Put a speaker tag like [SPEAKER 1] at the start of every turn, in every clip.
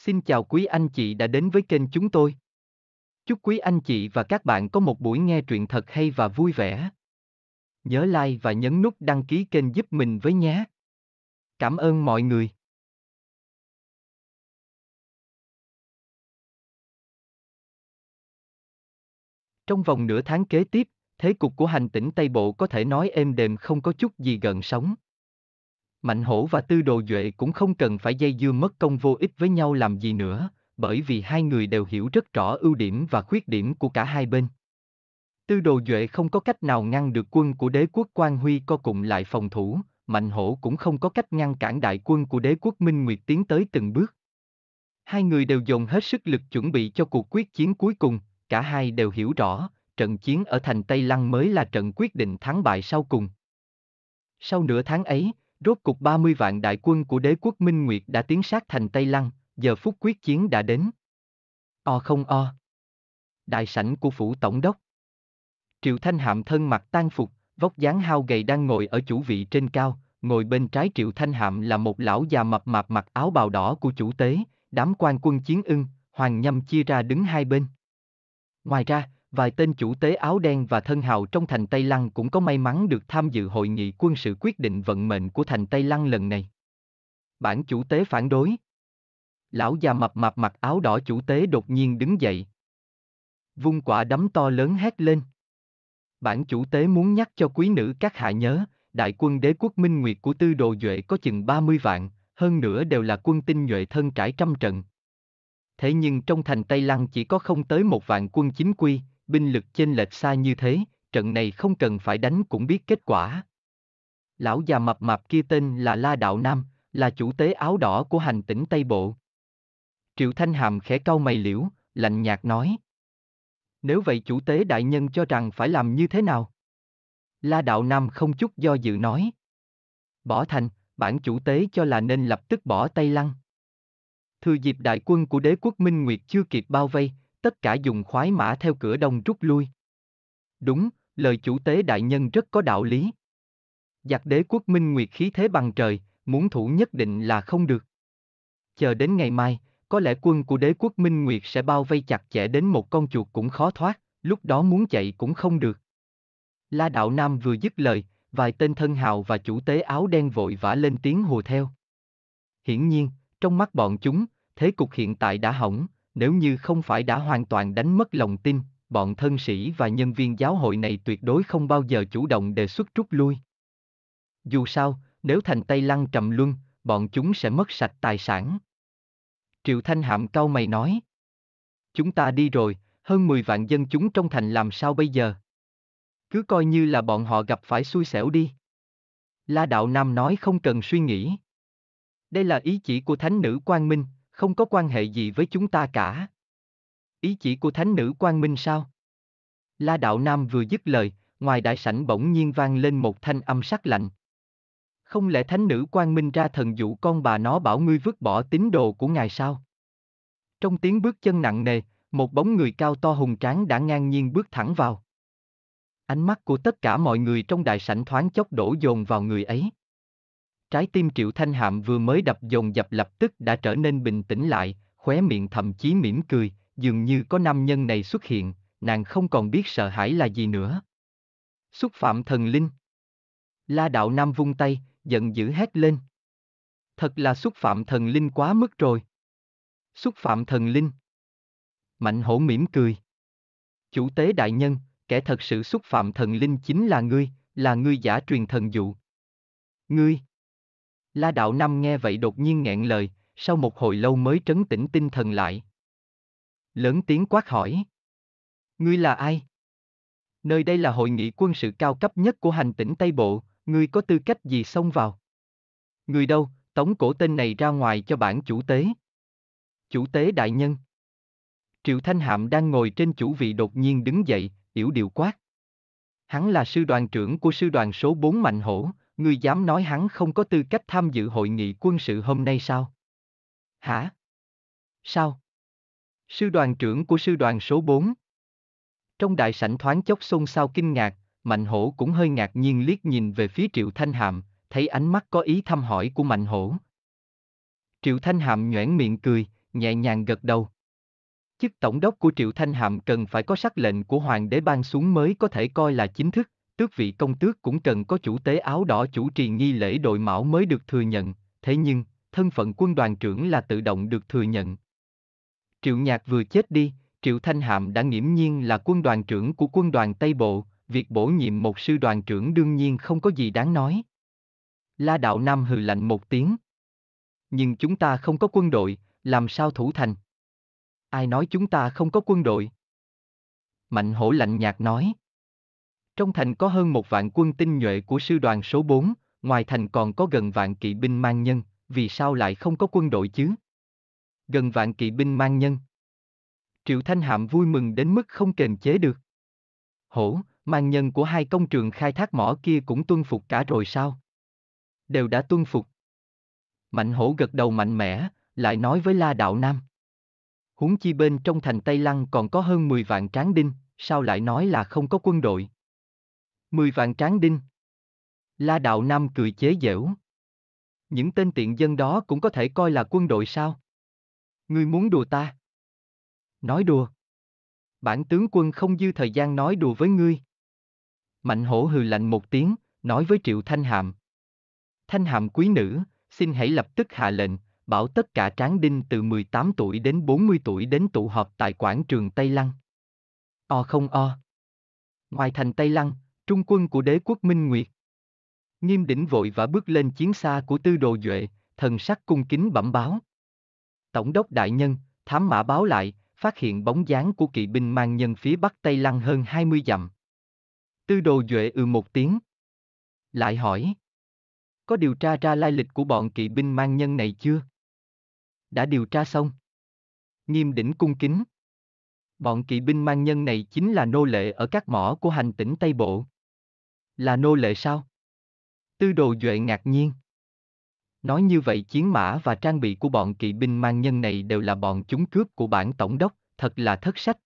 [SPEAKER 1] Xin chào quý anh chị đã đến với kênh chúng tôi. Chúc quý anh chị và các bạn có một buổi nghe truyện thật hay và vui vẻ. Nhớ like và nhấn nút đăng ký kênh giúp mình với nhé. Cảm ơn mọi người. Trong vòng nửa tháng kế tiếp, thế cục của hành tỉnh Tây Bộ có thể nói êm đềm không có chút gì gần sống Mạnh hổ và tư đồ duệ cũng không cần phải dây dưa mất công vô ích với nhau làm gì nữa, bởi vì hai người đều hiểu rất rõ ưu điểm và khuyết điểm của cả hai bên. Tư đồ duệ không có cách nào ngăn được quân của đế quốc Quan Huy co cùng lại phòng thủ, Mạnh hổ cũng không có cách ngăn cản đại quân của đế quốc Minh Nguyệt tiến tới từng bước. Hai người đều dồn hết sức lực chuẩn bị cho cuộc quyết chiến cuối cùng, cả hai đều hiểu rõ, trận chiến ở thành Tây Lăng mới là trận quyết định thắng bại sau cùng. Sau nửa tháng ấy, Rốt cục 30 vạn đại quân của đế quốc Minh Nguyệt đã tiến sát thành Tây Lăng, giờ phút quyết chiến đã đến. O không o. Đại sảnh của phủ tổng đốc. Triệu Thanh Hạm thân mặc tan phục, vóc dáng hao gầy đang ngồi ở chủ vị trên cao, ngồi bên trái Triệu Thanh Hạm là một lão già mập mạp mặc áo bào đỏ của chủ tế, đám quan quân chiến ưng, hoàng nhâm chia ra đứng hai bên. Ngoài ra, vài tên chủ tế áo đen và thân hào trong thành Tây Lăng cũng có may mắn được tham dự hội nghị quân sự quyết định vận mệnh của thành Tây Lăng lần này. Bản chủ tế phản đối. Lão già mập mạp mặc áo đỏ chủ tế đột nhiên đứng dậy. Vung quả đấm to lớn hét lên. Bản chủ tế muốn nhắc cho quý nữ các hạ nhớ, đại quân đế quốc Minh Nguyệt của Tư Đồ Duệ có chừng 30 vạn, hơn nữa đều là quân tinh nhuệ thân trải trăm trận. Thế nhưng trong thành Tây Lăng chỉ có không tới một vạn quân chính quy, binh lực chênh lệch xa như thế, trận này không cần phải đánh cũng biết kết quả. Lão già mập mạp kia tên là La Đạo Nam, là chủ tế áo đỏ của hành tỉnh Tây Bộ. Triệu Thanh Hàm khẽ cau mày liễu, lạnh nhạt nói. Nếu vậy chủ tế đại nhân cho rằng phải làm như thế nào? La Đạo Nam không chút do dự nói. Bỏ thành, bản chủ tế cho là nên lập tức bỏ Tây Lăng. Thừa dịp đại quân của đế quốc Minh Nguyệt chưa kịp bao vây, tất cả dùng khoái mã theo cửa đông rút lui. Đúng, lời chủ tế đại nhân rất có đạo lý. Giặc đế quốc minh nguyệt khí thế bằng trời, muốn thủ nhất định là không được. Chờ đến ngày mai, có lẽ quân của đế quốc minh nguyệt sẽ bao vây chặt chẽ đến một con chuột cũng khó thoát, lúc đó muốn chạy cũng không được. La Đạo Nam vừa dứt lời, vài tên thân hào và chủ tế áo đen vội vã lên tiếng hùa theo. Hiển nhiên, trong mắt bọn chúng, thế cục hiện tại đã hỏng, nếu như không phải đã hoàn toàn đánh mất lòng tin, bọn thân sĩ và nhân viên giáo hội này tuyệt đối không bao giờ chủ động đề xuất rút lui. Dù sao, nếu thành Tây Lăng trầm luân, bọn chúng sẽ mất sạch tài sản. Triệu Thanh Hạm cau mày nói. Chúng ta đi rồi, hơn 10 vạn dân chúng trong thành làm sao bây giờ? Cứ coi như là bọn họ gặp phải xui xẻo đi. La Đạo Nam nói không cần suy nghĩ. Đây là ý chỉ của Thánh nữ Quang Minh, không có quan hệ gì với chúng ta cả. Ý chỉ của thánh nữ Quang Minh sao? La Đạo Nam vừa dứt lời, ngoài đại sảnh bỗng nhiên vang lên một thanh âm sắc lạnh. Không lẽ thánh nữ Quang Minh ra thần dụ con bà nó bảo ngươi vứt bỏ tín đồ của ngài sao? Trong tiếng bước chân nặng nề, một bóng người cao to hùng tráng đã ngang nhiên bước thẳng vào. Ánh mắt của tất cả mọi người trong đại sảnh thoáng chốc đổ dồn vào người ấy. Trái tim Triệu Thanh Hạm vừa mới đập dồn dập lập tức đã trở nên bình tĩnh lại, khóe miệng thậm chí mỉm cười, dường như có nam nhân này xuất hiện, nàng không còn biết sợ hãi là gì nữa. Xúc phạm thần linh. La đạo nam vung tay, giận dữ hét lên. Thật là xúc phạm thần linh quá mức rồi. Xúc phạm thần linh. Mạnh hổ mỉm cười. Chủ tế đại nhân, kẻ thật sự xúc phạm thần linh chính là ngươi, là ngươi giả truyền thần dụ. Ngươi. La Đạo Nam nghe vậy đột nhiên nghẹn lời, sau một hồi lâu mới trấn tĩnh tinh thần lại. Lớn tiếng quát hỏi. Ngươi là ai? Nơi đây là hội nghị quân sự cao cấp nhất của hành tỉnh Tây Bộ, ngươi có tư cách gì xông vào? Người đâu, tống cổ tên này ra ngoài cho bản chủ tế. Chủ tế đại nhân. Triệu Thanh Hạm đang ngồi trên chủ vị đột nhiên đứng dậy, yểu điệu quát. Hắn là sư đoàn trưởng của sư đoàn số 4 Mạnh Hổ, ngươi dám nói hắn không có tư cách tham dự hội nghị quân sự hôm nay sao? Hả? Sao? Sư đoàn trưởng của sư đoàn số 4. Trong đại sảnh thoáng chốc xôn xao kinh ngạc, Mạnh Hổ cũng hơi ngạc nhiên liếc nhìn về phía Triệu Thanh Hàm, thấy ánh mắt có ý thăm hỏi của Mạnh Hổ. Triệu Thanh Hàm nhoẻn miệng cười, nhẹ nhàng gật đầu. Chức tổng đốc của Triệu Thanh Hàm cần phải có sắc lệnh của Hoàng đế ban xuống mới có thể coi là chính thức, tước vị công tước cũng cần có chủ tế áo đỏ chủ trì nghi lễ đội mão mới được thừa nhận, thế nhưng, thân phận quân đoàn trưởng là tự động được thừa nhận. Triệu Nhạc vừa chết đi, Triệu Thanh Hạm đã nghiễm nhiên là quân đoàn trưởng của quân đoàn Tây Bộ, việc bổ nhiệm một sư đoàn trưởng đương nhiên không có gì đáng nói. La Đạo Nam hừ lạnh một tiếng. Nhưng chúng ta không có quân đội, làm sao thủ thành? Ai nói chúng ta không có quân đội? Mạnh hổ lạnh nhạt nói. Trong thành có hơn một vạn quân tinh nhuệ của sư đoàn số 4, ngoài thành còn có gần vạn kỵ binh mang nhân, vì sao lại không có quân đội chứ? Gần vạn kỵ binh mang nhân. Triệu Thanh Hạm vui mừng đến mức không kềm chế được. Hổ, mang nhân của hai công trường khai thác mỏ kia cũng tuân phục cả rồi sao? Đều đã tuân phục. Mạnh hổ gật đầu mạnh mẽ, lại nói với La Đạo Nam. Huống chi bên trong thành Tây Lăng còn có hơn 10 vạn tráng đinh, sao lại nói là không có quân đội? Mười vạn tráng đinh. La Đạo Nam cười chế giễu. Những tên tiện dân đó cũng có thể coi là quân đội sao? Ngươi muốn đùa ta? Nói đùa. Bản tướng quân không dư thời gian nói đùa với ngươi. Mạnh hổ hừ lạnh một tiếng, nói với Triệu Thanh Hàm. Thanh Hàm quý nữ, xin hãy lập tức hạ lệnh, bảo tất cả tráng đinh từ 18 tuổi đến 40 tuổi đến tụ họp tại quảng trường Tây Lăng. O không o. Ngoài thành Tây Lăng, trung quân của đế quốc Minh Nguyệt. Nghiêm đỉnh vội và bước lên chiến xa của tư đồ duệ, thần sắc cung kính bẩm báo. Tổng đốc đại nhân, thám mã báo lại, phát hiện bóng dáng của kỵ binh mang nhân phía bắc Tây Lăng hơn 20 dặm. Tư đồ duệ ừ một tiếng. Lại hỏi. Có điều tra ra lai lịch của bọn kỵ binh mang nhân này chưa? Đã điều tra xong. Nghiêm đỉnh cung kính. Bọn kỵ binh mang nhân này chính là nô lệ ở các mỏ của hành tỉnh Tây Bộ, là nô lệ sao? Tư đồ Duệ ngạc nhiên. Nói như vậy chiến mã và trang bị của bọn kỵ binh mang nhân này đều là bọn chúng cướp của bản tổng đốc, thật là thất sách.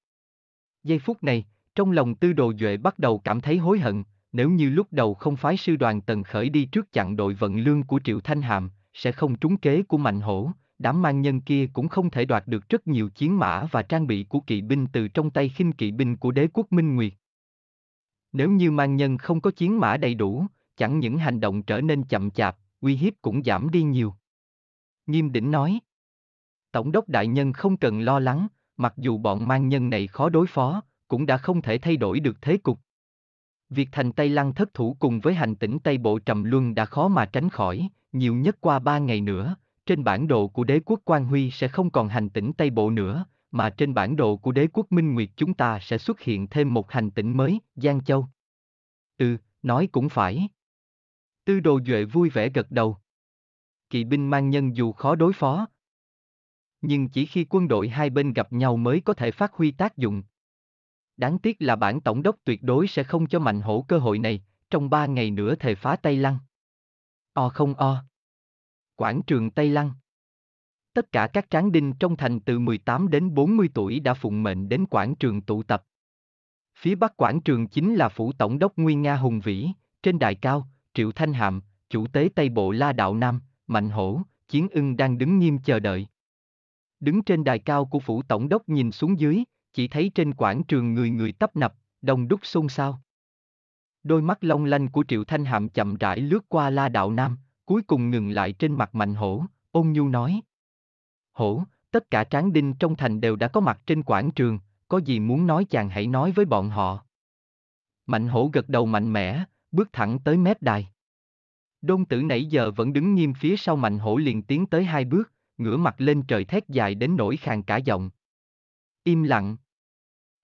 [SPEAKER 1] Giây phút này, trong lòng tư đồ Duệ bắt đầu cảm thấy hối hận, nếu như lúc đầu không phái sư đoàn tần khởi đi trước chặn đội vận lương của Triệu Thanh Hàm, sẽ không trúng kế của Mạnh Hổ, đám mang nhân kia cũng không thể đoạt được rất nhiều chiến mã và trang bị của kỵ binh từ trong tay khinh kỵ binh của đế quốc Minh Nguyệt. Nếu như mang nhân không có chiến mã đầy đủ, chẳng những hành động trở nên chậm chạp, uy hiếp cũng giảm đi nhiều. Nghiêm đỉnh nói. Tổng đốc đại nhân không cần lo lắng, mặc dù bọn mang nhân này khó đối phó, cũng đã không thể thay đổi được thế cục. Việc thành Tây Lăng thất thủ cùng với hành tỉnh Tây Bộ Trầm Luân đã khó mà tránh khỏi, nhiều nhất qua ba ngày nữa, trên bản đồ của đế quốc Quan Huy sẽ không còn hành tỉnh Tây Bộ nữa, mà trên bản đồ của đế quốc Minh Nguyệt chúng ta sẽ xuất hiện thêm một hành tinh mới, Giang Châu. Ừ, nói cũng phải. Tư đồ Duệ vui vẻ gật đầu. Kỵ binh mang nhân dù khó đối phó, nhưng chỉ khi quân đội hai bên gặp nhau mới có thể phát huy tác dụng. Đáng tiếc là bản tổng đốc tuyệt đối sẽ không cho Mạnh Hổ cơ hội này, trong ba ngày nữa thề phá Tây Lăng. O không o. Quảng trường Tây Lăng. Tất cả các tráng đinh trong thành từ 18 đến 40 tuổi đã phụng mệnh đến quảng trường tụ tập. Phía bắc quảng trường chính là phủ tổng đốc Nguyên Nga Hùng Vĩ, trên đài cao, Triệu Thanh hàm chủ tế Tây Bộ La Đạo Nam, Mạnh Hổ, Chiến ưng đang đứng nghiêm chờ đợi. Đứng trên đài cao của phủ tổng đốc nhìn xuống dưới, chỉ thấy trên quảng trường người người tấp nập, đông đúc xôn xao. Đôi mắt long lanh của Triệu Thanh hàm chậm rãi lướt qua La Đạo Nam, cuối cùng ngừng lại trên mặt Mạnh Hổ, ôn nhu nói, hổ, tất cả tráng đinh trong thành đều đã có mặt trên quảng trường, có gì muốn nói chàng hãy nói với bọn họ. Mạnh hổ gật đầu mạnh mẽ, bước thẳng tới mép đài. Đôn tử nãy giờ vẫn đứng nghiêm phía sau mạnh hổ liền tiến tới hai bước, ngửa mặt lên trời thét dài đến nỗi khàn cả giọng. Im lặng.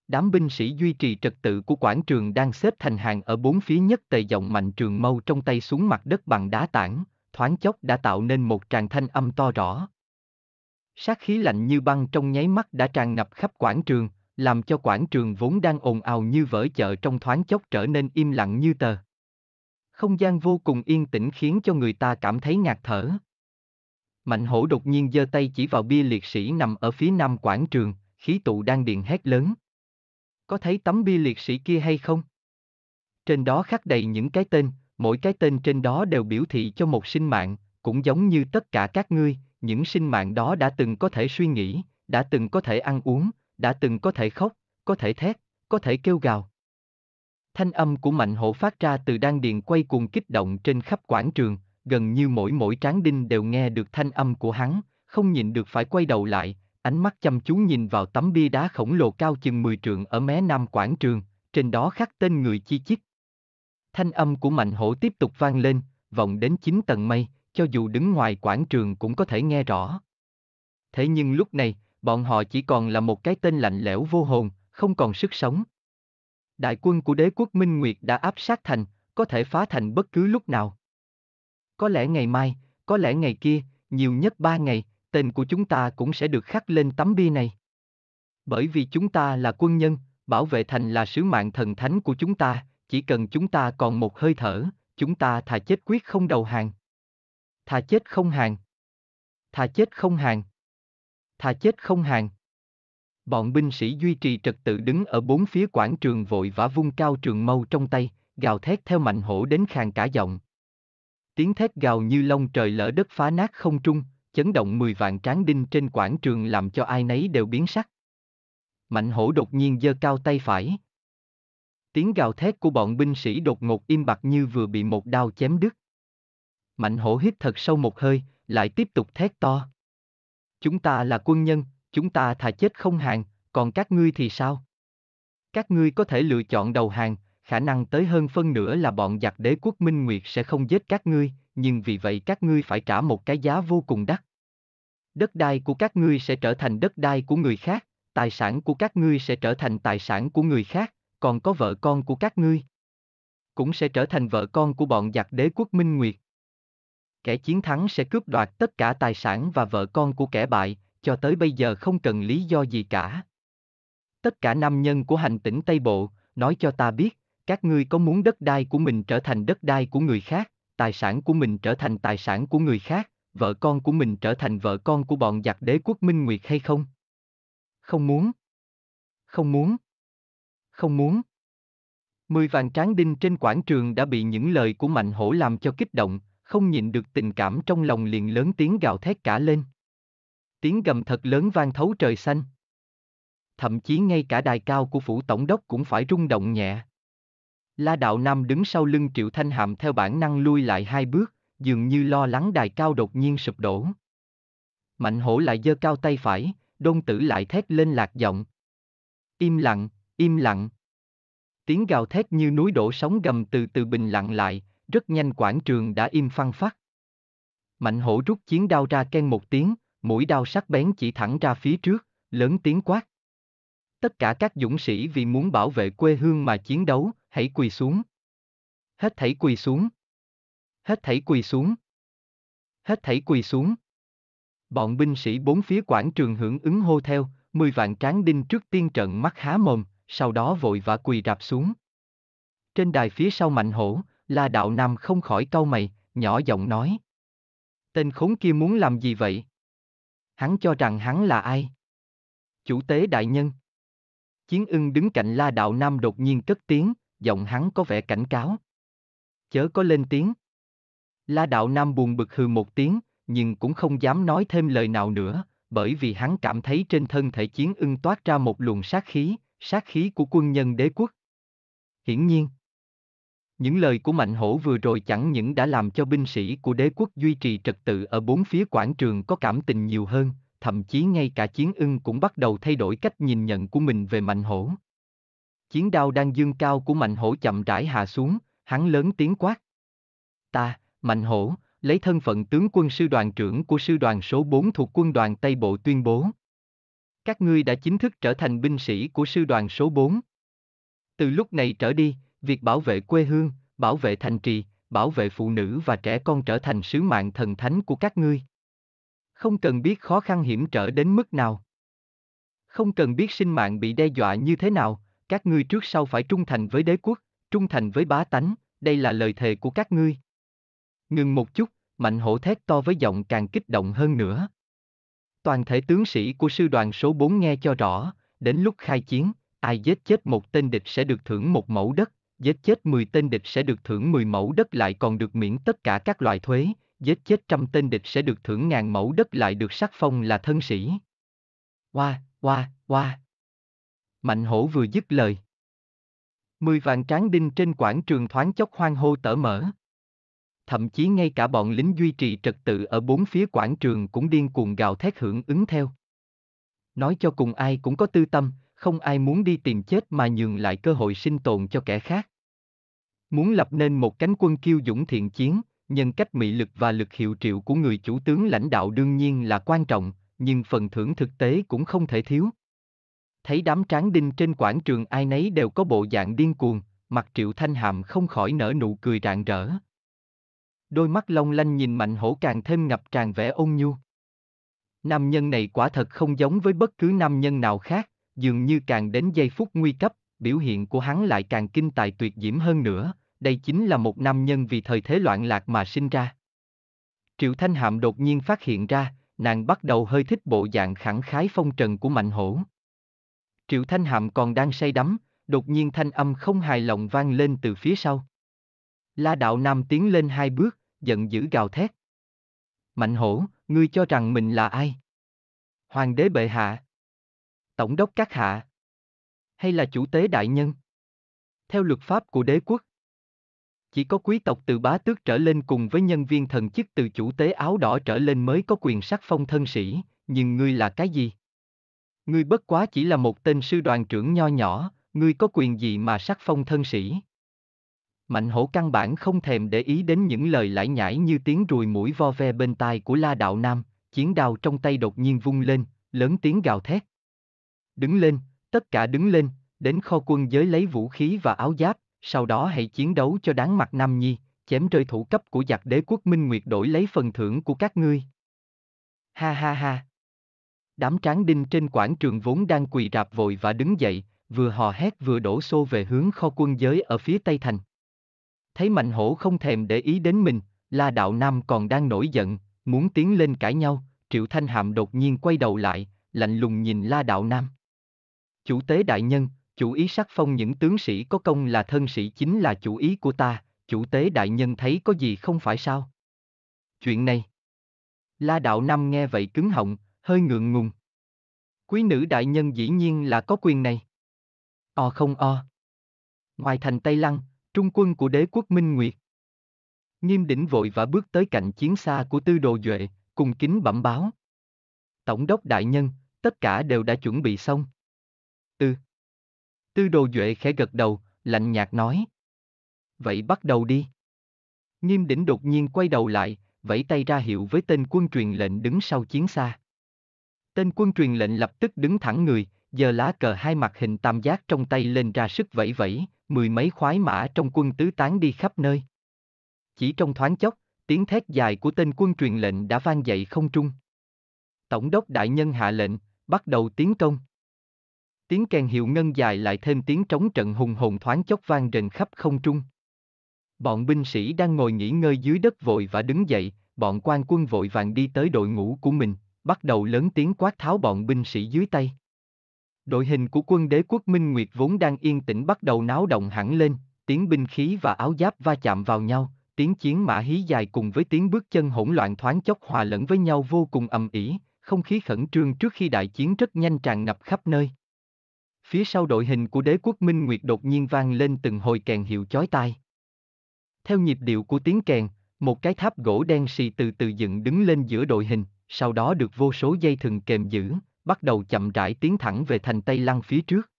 [SPEAKER 1] Đám binh sĩ duy trì trật tự của quảng trường đang xếp thành hàng ở bốn phía nhất tề giọng mạnh trường mâu trong tay xuống mặt đất bằng đá tảng, thoáng chốc đã tạo nên một tràng thanh âm to rõ sát khí lạnh như băng trong nháy mắt đã tràn ngập khắp quảng trường, làm cho quảng trường vốn đang ồn ào như vỡ chợ trong thoáng chốc trở nên im lặng như tờ. Không gian vô cùng yên tĩnh khiến cho người ta cảm thấy ngạt thở. Mạnh hổ đột nhiên giơ tay chỉ vào bia liệt sĩ nằm ở phía nam quảng trường, khí tụ đang điện hét lớn. Có thấy tấm bia liệt sĩ kia hay không? Trên đó khắc đầy những cái tên, mỗi cái tên trên đó đều biểu thị cho một sinh mạng, cũng giống như tất cả các ngươi, những sinh mạng đó đã từng có thể suy nghĩ, đã từng có thể ăn uống, đã từng có thể khóc, có thể thét, có thể kêu gào. Thanh âm của mạnh hổ phát ra từ đan điền quay cuồng kích động trên khắp quảng trường, gần như mỗi mỗi tráng đinh đều nghe được thanh âm của hắn, không nhìn được phải quay đầu lại, ánh mắt chăm chú nhìn vào tấm bia đá khổng lồ cao chừng 10 trượng ở mé nam quảng trường, trên đó khắc tên người chi chít. Thanh âm của mạnh hổ tiếp tục vang lên, vọng đến chín tầng mây, cho dù đứng ngoài quảng trường cũng có thể nghe rõ. Thế nhưng lúc này, bọn họ chỉ còn là một cái tên lạnh lẽo vô hồn, không còn sức sống. Đại quân của đế quốc Minh Nguyệt đã áp sát thành, có thể phá thành bất cứ lúc nào. Có lẽ ngày mai, có lẽ ngày kia, nhiều nhất ba ngày, tên của chúng ta cũng sẽ được khắc lên tấm bia này. Bởi vì chúng ta là quân nhân, bảo vệ thành là sứ mạng thần thánh của chúng ta, chỉ cần chúng ta còn một hơi thở, chúng ta thà chết quyết không đầu hàng. Thà chết không hàng. Thà chết không hàng. Thà chết không hàng. Bọn binh sĩ duy trì trật tự đứng ở bốn phía quảng trường vội vã vung cao trường mâu trong tay, gào thét theo mạnh hổ đến khàn cả giọng. Tiếng thét gào như lông trời lỡ đất phá nát không trung, chấn động mười vạn tráng đinh trên quảng trường làm cho ai nấy đều biến sắc. Mạnh hổ đột nhiên giơ cao tay phải. Tiếng gào thét của bọn binh sĩ đột ngột im bặt như vừa bị một đao chém đứt. Mạnh hổ hít thật sâu một hơi, lại tiếp tục thét to. Chúng ta là quân nhân, chúng ta thà chết không hàng, còn các ngươi thì sao? Các ngươi có thể lựa chọn đầu hàng, khả năng tới hơn phân nửa là bọn giặc đế quốc Minh Nguyệt sẽ không giết các ngươi, nhưng vì vậy các ngươi phải trả một cái giá vô cùng đắt. Đất đai của các ngươi sẽ trở thành đất đai của người khác, tài sản của các ngươi sẽ trở thành tài sản của người khác, còn có vợ con của các ngươi cũng sẽ trở thành vợ con của bọn giặc đế quốc Minh Nguyệt kẻ chiến thắng sẽ cướp đoạt tất cả tài sản và vợ con của kẻ bại, cho tới bây giờ không cần lý do gì cả. Tất cả nam nhân của hành tỉnh Tây Bộ, nói cho ta biết, các ngươi có muốn đất đai của mình trở thành đất đai của người khác, tài sản của mình trở thành tài sản của người khác, vợ con của mình trở thành vợ con của bọn giặc đế quốc Minh Nguyệt hay không? Không muốn. Không muốn. Không muốn. Mười vạn tráng đinh trên quảng trường đã bị những lời của Mạnh Hổ làm cho kích động, không nhịn được tình cảm trong lòng liền lớn tiếng gào thét cả lên. Tiếng gầm thật lớn vang thấu trời xanh. Thậm chí ngay cả đài cao của phủ tổng đốc cũng phải rung động nhẹ. La Đạo Nam đứng sau lưng Triệu Thanh Hàm theo bản năng lui lại hai bước, dường như lo lắng đài cao đột nhiên sụp đổ. Mạnh hổ lại giơ cao tay phải, đôn tử lại thét lên lạc giọng. Im lặng, im lặng. Tiếng gào thét như núi đổ sóng gầm từ từ bình lặng lại, rất nhanh quảng trường đã im phăng phát. Mạnh hổ rút chiến đao ra ken một tiếng, mũi đao sắc bén chỉ thẳng ra phía trước, lớn tiếng quát. Tất cả các dũng sĩ vì muốn bảo vệ quê hương mà chiến đấu, hãy quỳ xuống. Hết thảy quỳ xuống. Hết thảy quỳ xuống. Hết thảy quỳ xuống. Bọn binh sĩ bốn phía quảng trường hưởng ứng hô theo, mười vạn tráng đinh trước tiên trận mắt há mồm, sau đó vội vã quỳ rạp xuống. Trên đài phía sau mạnh hổ, La Đạo Nam không khỏi cau mày, nhỏ giọng nói. Tên khốn kia muốn làm gì vậy? Hắn cho rằng hắn là ai? Chủ tế đại nhân. Chiến ưng đứng cạnh La Đạo Nam đột nhiên cất tiếng, giọng hắn có vẻ cảnh cáo. Chớ có lên tiếng. La Đạo Nam buồn bực hừ một tiếng, nhưng cũng không dám nói thêm lời nào nữa, bởi vì hắn cảm thấy trên thân thể chiến ưng toát ra một luồng sát khí, sát khí của quân nhân đế quốc. Hiển nhiên, những lời của Mạnh Hổ vừa rồi chẳng những đã làm cho binh sĩ của đế quốc duy trì trật tự ở bốn phía quảng trường có cảm tình nhiều hơn, thậm chí ngay cả chiến ưng cũng bắt đầu thay đổi cách nhìn nhận của mình về Mạnh Hổ. Chiến đao đang dương cao của Mạnh Hổ chậm rãi hạ xuống, hắn lớn tiếng quát. Ta, Mạnh Hổ, lấy thân phận tướng quân sư đoàn trưởng của sư đoàn số 4 thuộc quân đoàn Tây Bộ tuyên bố. Các ngươi đã chính thức trở thành binh sĩ của sư đoàn số 4. Từ lúc này trở đi, việc bảo vệ quê hương, bảo vệ thành trì, bảo vệ phụ nữ và trẻ con trở thành sứ mạng thần thánh của các ngươi. Không cần biết khó khăn hiểm trở đến mức nào. Không cần biết sinh mạng bị đe dọa như thế nào, các ngươi trước sau phải trung thành với đế quốc, trung thành với bá tánh, đây là lời thề của các ngươi. Ngừng một chút, Mạnh hổ thét to với giọng càng kích động hơn nữa. Toàn thể tướng sĩ của sư đoàn số 4 nghe cho rõ, đến lúc khai chiến, ai giết chết một tên địch sẽ được thưởng một mẫu đất, giết chết 10 tên địch sẽ được thưởng 10 mẫu đất lại còn được miễn tất cả các loại thuế, giết chết trăm tên địch sẽ được thưởng ngàn mẫu đất lại được sắc phong là thân sĩ. Hoa, hoa, hoa. Mạnh hổ vừa dứt lời. Mười vạn tráng đinh trên quảng trường thoáng chốc hoang hô tở mở. Thậm chí ngay cả bọn lính duy trì trật tự ở bốn phía quảng trường cũng điên cuồng gào thét hưởng ứng theo. Nói cho cùng ai cũng có tư tâm, không ai muốn đi tìm chết mà nhường lại cơ hội sinh tồn cho kẻ khác. Muốn lập nên một cánh quân kiêu dũng thiện chiến, nhân cách mị lực và lực hiệu triệu của người chủ tướng lãnh đạo đương nhiên là quan trọng, nhưng phần thưởng thực tế cũng không thể thiếu. Thấy đám tráng đinh trên quảng trường ai nấy đều có bộ dạng điên cuồng, mặt triệu thanh hàm không khỏi nở nụ cười rạng rỡ. Đôi mắt long lanh nhìn mạnh hổ càng thêm ngập tràn vẻ ôn nhu. Nam nhân này quả thật không giống với bất cứ nam nhân nào khác, dường như càng đến giây phút nguy cấp, biểu hiện của hắn lại càng kinh tài tuyệt diễm hơn nữa, đây chính là một nam nhân vì thời thế loạn lạc mà sinh ra. Triệu Thanh Hạm đột nhiên phát hiện ra, nàng bắt đầu hơi thích bộ dạng khẳng khái phong trần của Mạnh Hổ. Triệu Thanh Hạm còn đang say đắm, đột nhiên thanh âm không hài lòng vang lên từ phía sau. La Đạo Nam tiến lên hai bước, giận dữ gào thét. Mạnh Hổ, ngươi cho rằng mình là ai? Hoàng đế bệ hạ? Tổng đốc các hạ? Hay là chủ tế đại nhân? Theo luật pháp của đế quốc, chỉ có quý tộc từ bá tước trở lên cùng với nhân viên thần chức từ chủ tế áo đỏ trở lên mới có quyền sắc phong thân sĩ, nhưng ngươi là cái gì? Ngươi bất quá chỉ là một tên sư đoàn trưởng nho nhỏ, ngươi có quyền gì mà sắc phong thân sĩ? Mạnh hổ căn bản không thèm để ý đến những lời lải nhải như tiếng ruồi mũi vo ve bên tai của La Đạo Nam, chiến đao trong tay đột nhiên vung lên, lớn tiếng gào thét. Đứng lên, tất cả đứng lên, đến kho quân giới lấy vũ khí và áo giáp, sau đó hãy chiến đấu cho đáng mặt Nam Nhi, chém rơi thủ cấp của giặc đế quốc Minh Nguyệt đổi lấy phần thưởng của các ngươi. Ha ha ha. Đám tráng đinh trên quảng trường vốn đang quỳ rạp vội và đứng dậy, vừa hò hét vừa đổ xô về hướng kho quân giới ở phía Tây Thành. Thấy Mạnh Hổ không thèm để ý đến mình, La Đạo Nam còn đang nổi giận, muốn tiến lên cãi nhau, Triệu Thanh Hàm đột nhiên quay đầu lại, lạnh lùng nhìn La Đạo Nam. Chủ tế đại nhân, chủ ý sắc phong những tướng sĩ có công là thân sĩ chính là chủ ý của ta, chủ tế đại nhân thấy có gì không phải sao? Chuyện này. La Đạo Năm nghe vậy cứng họng, hơi ngượng ngùng. Quý nữ đại nhân dĩ nhiên là có quyền này. O không o. Ngoài thành Tây Lăng, trung quân của đế quốc Minh Nguyệt. Nghiêm đỉnh vội và bước tới cạnh chiến xa của tư đồ duệ, cùng kính bẩm báo. Tổng đốc đại nhân, tất cả đều đã chuẩn bị xong. Ừ. Tư đồ Duệ khẽ gật đầu, lạnh nhạt nói. Vậy bắt đầu đi. Nghiêm đỉnh đột nhiên quay đầu lại, vẫy tay ra hiệu với tên quân truyền lệnh đứng sau chiến xa. Tên quân truyền lệnh lập tức đứng thẳng người, giơ lá cờ hai mặt hình tam giác trong tay lên ra sức vẫy vẫy, mười mấy khoái mã trong quân tứ tán đi khắp nơi. Chỉ trong thoáng chốc, tiếng thét dài của tên quân truyền lệnh đã vang dậy không trung. Tổng đốc đại nhân hạ lệnh, bắt đầu tiến công tiếng kèn hiệu ngân dài lại thêm tiếng trống trận hùng hồn thoáng chốc vang rền khắp không trung. Bọn binh sĩ đang ngồi nghỉ ngơi dưới đất vội và đứng dậy, bọn quan quân vội vàng đi tới đội ngũ của mình, bắt đầu lớn tiếng quát tháo bọn binh sĩ dưới tay. Đội hình của quân đế quốc Minh Nguyệt vốn đang yên tĩnh bắt đầu náo động hẳn lên, tiếng binh khí và áo giáp va chạm vào nhau, tiếng chiến mã hí dài cùng với tiếng bước chân hỗn loạn thoáng chốc hòa lẫn với nhau vô cùng ầm ĩ, không khí khẩn trương trước khi đại chiến rất nhanh tràn ngập khắp nơi. Phía sau đội hình của đế quốc Minh Nguyệt đột nhiên vang lên từng hồi kèn hiệu chói tai. Theo nhịp điệu của tiếng kèn, một cái tháp gỗ đen xì từ từ dựng đứng lên giữa đội hình, sau đó được vô số dây thừng kềm giữ, bắt đầu chậm rãi tiến thẳng về thành Tây Lăng phía trước.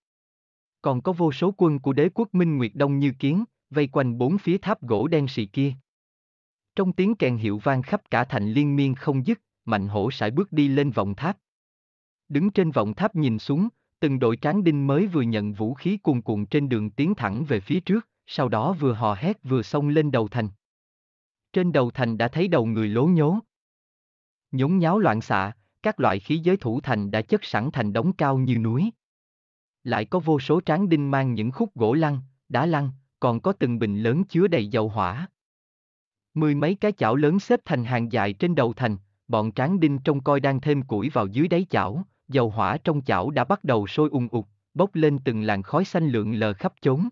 [SPEAKER 1] Còn có vô số quân của đế quốc Minh Nguyệt Đông như kiến, vây quanh bốn phía tháp gỗ đen xì kia. Trong tiếng kèn hiệu vang khắp cả thành liên miên không dứt, mạnh hổ sải bước đi lên vòng tháp. Đứng trên vòng tháp nhìn xuống, Từng đội tráng đinh mới vừa nhận vũ khí cuồn cuộn trên đường tiến thẳng về phía trước, sau đó vừa hò hét vừa xông lên đầu thành. Trên đầu thành đã thấy đầu người lố nhố. Nhốn nháo loạn xạ, các loại khí giới thủ thành đã chất sẵn thành đống cao như núi. Lại có vô số tráng đinh mang những khúc gỗ lăng, đá lăng, còn có từng bình lớn chứa đầy dầu hỏa. Mười mấy cái chảo lớn xếp thành hàng dài trên đầu thành, bọn tráng đinh trông coi đang thêm củi vào dưới đáy chảo, dầu hỏa trong chảo đã bắt đầu sôi ùng ục, bốc lên từng làn khói xanh lượn lờ khắp chốn.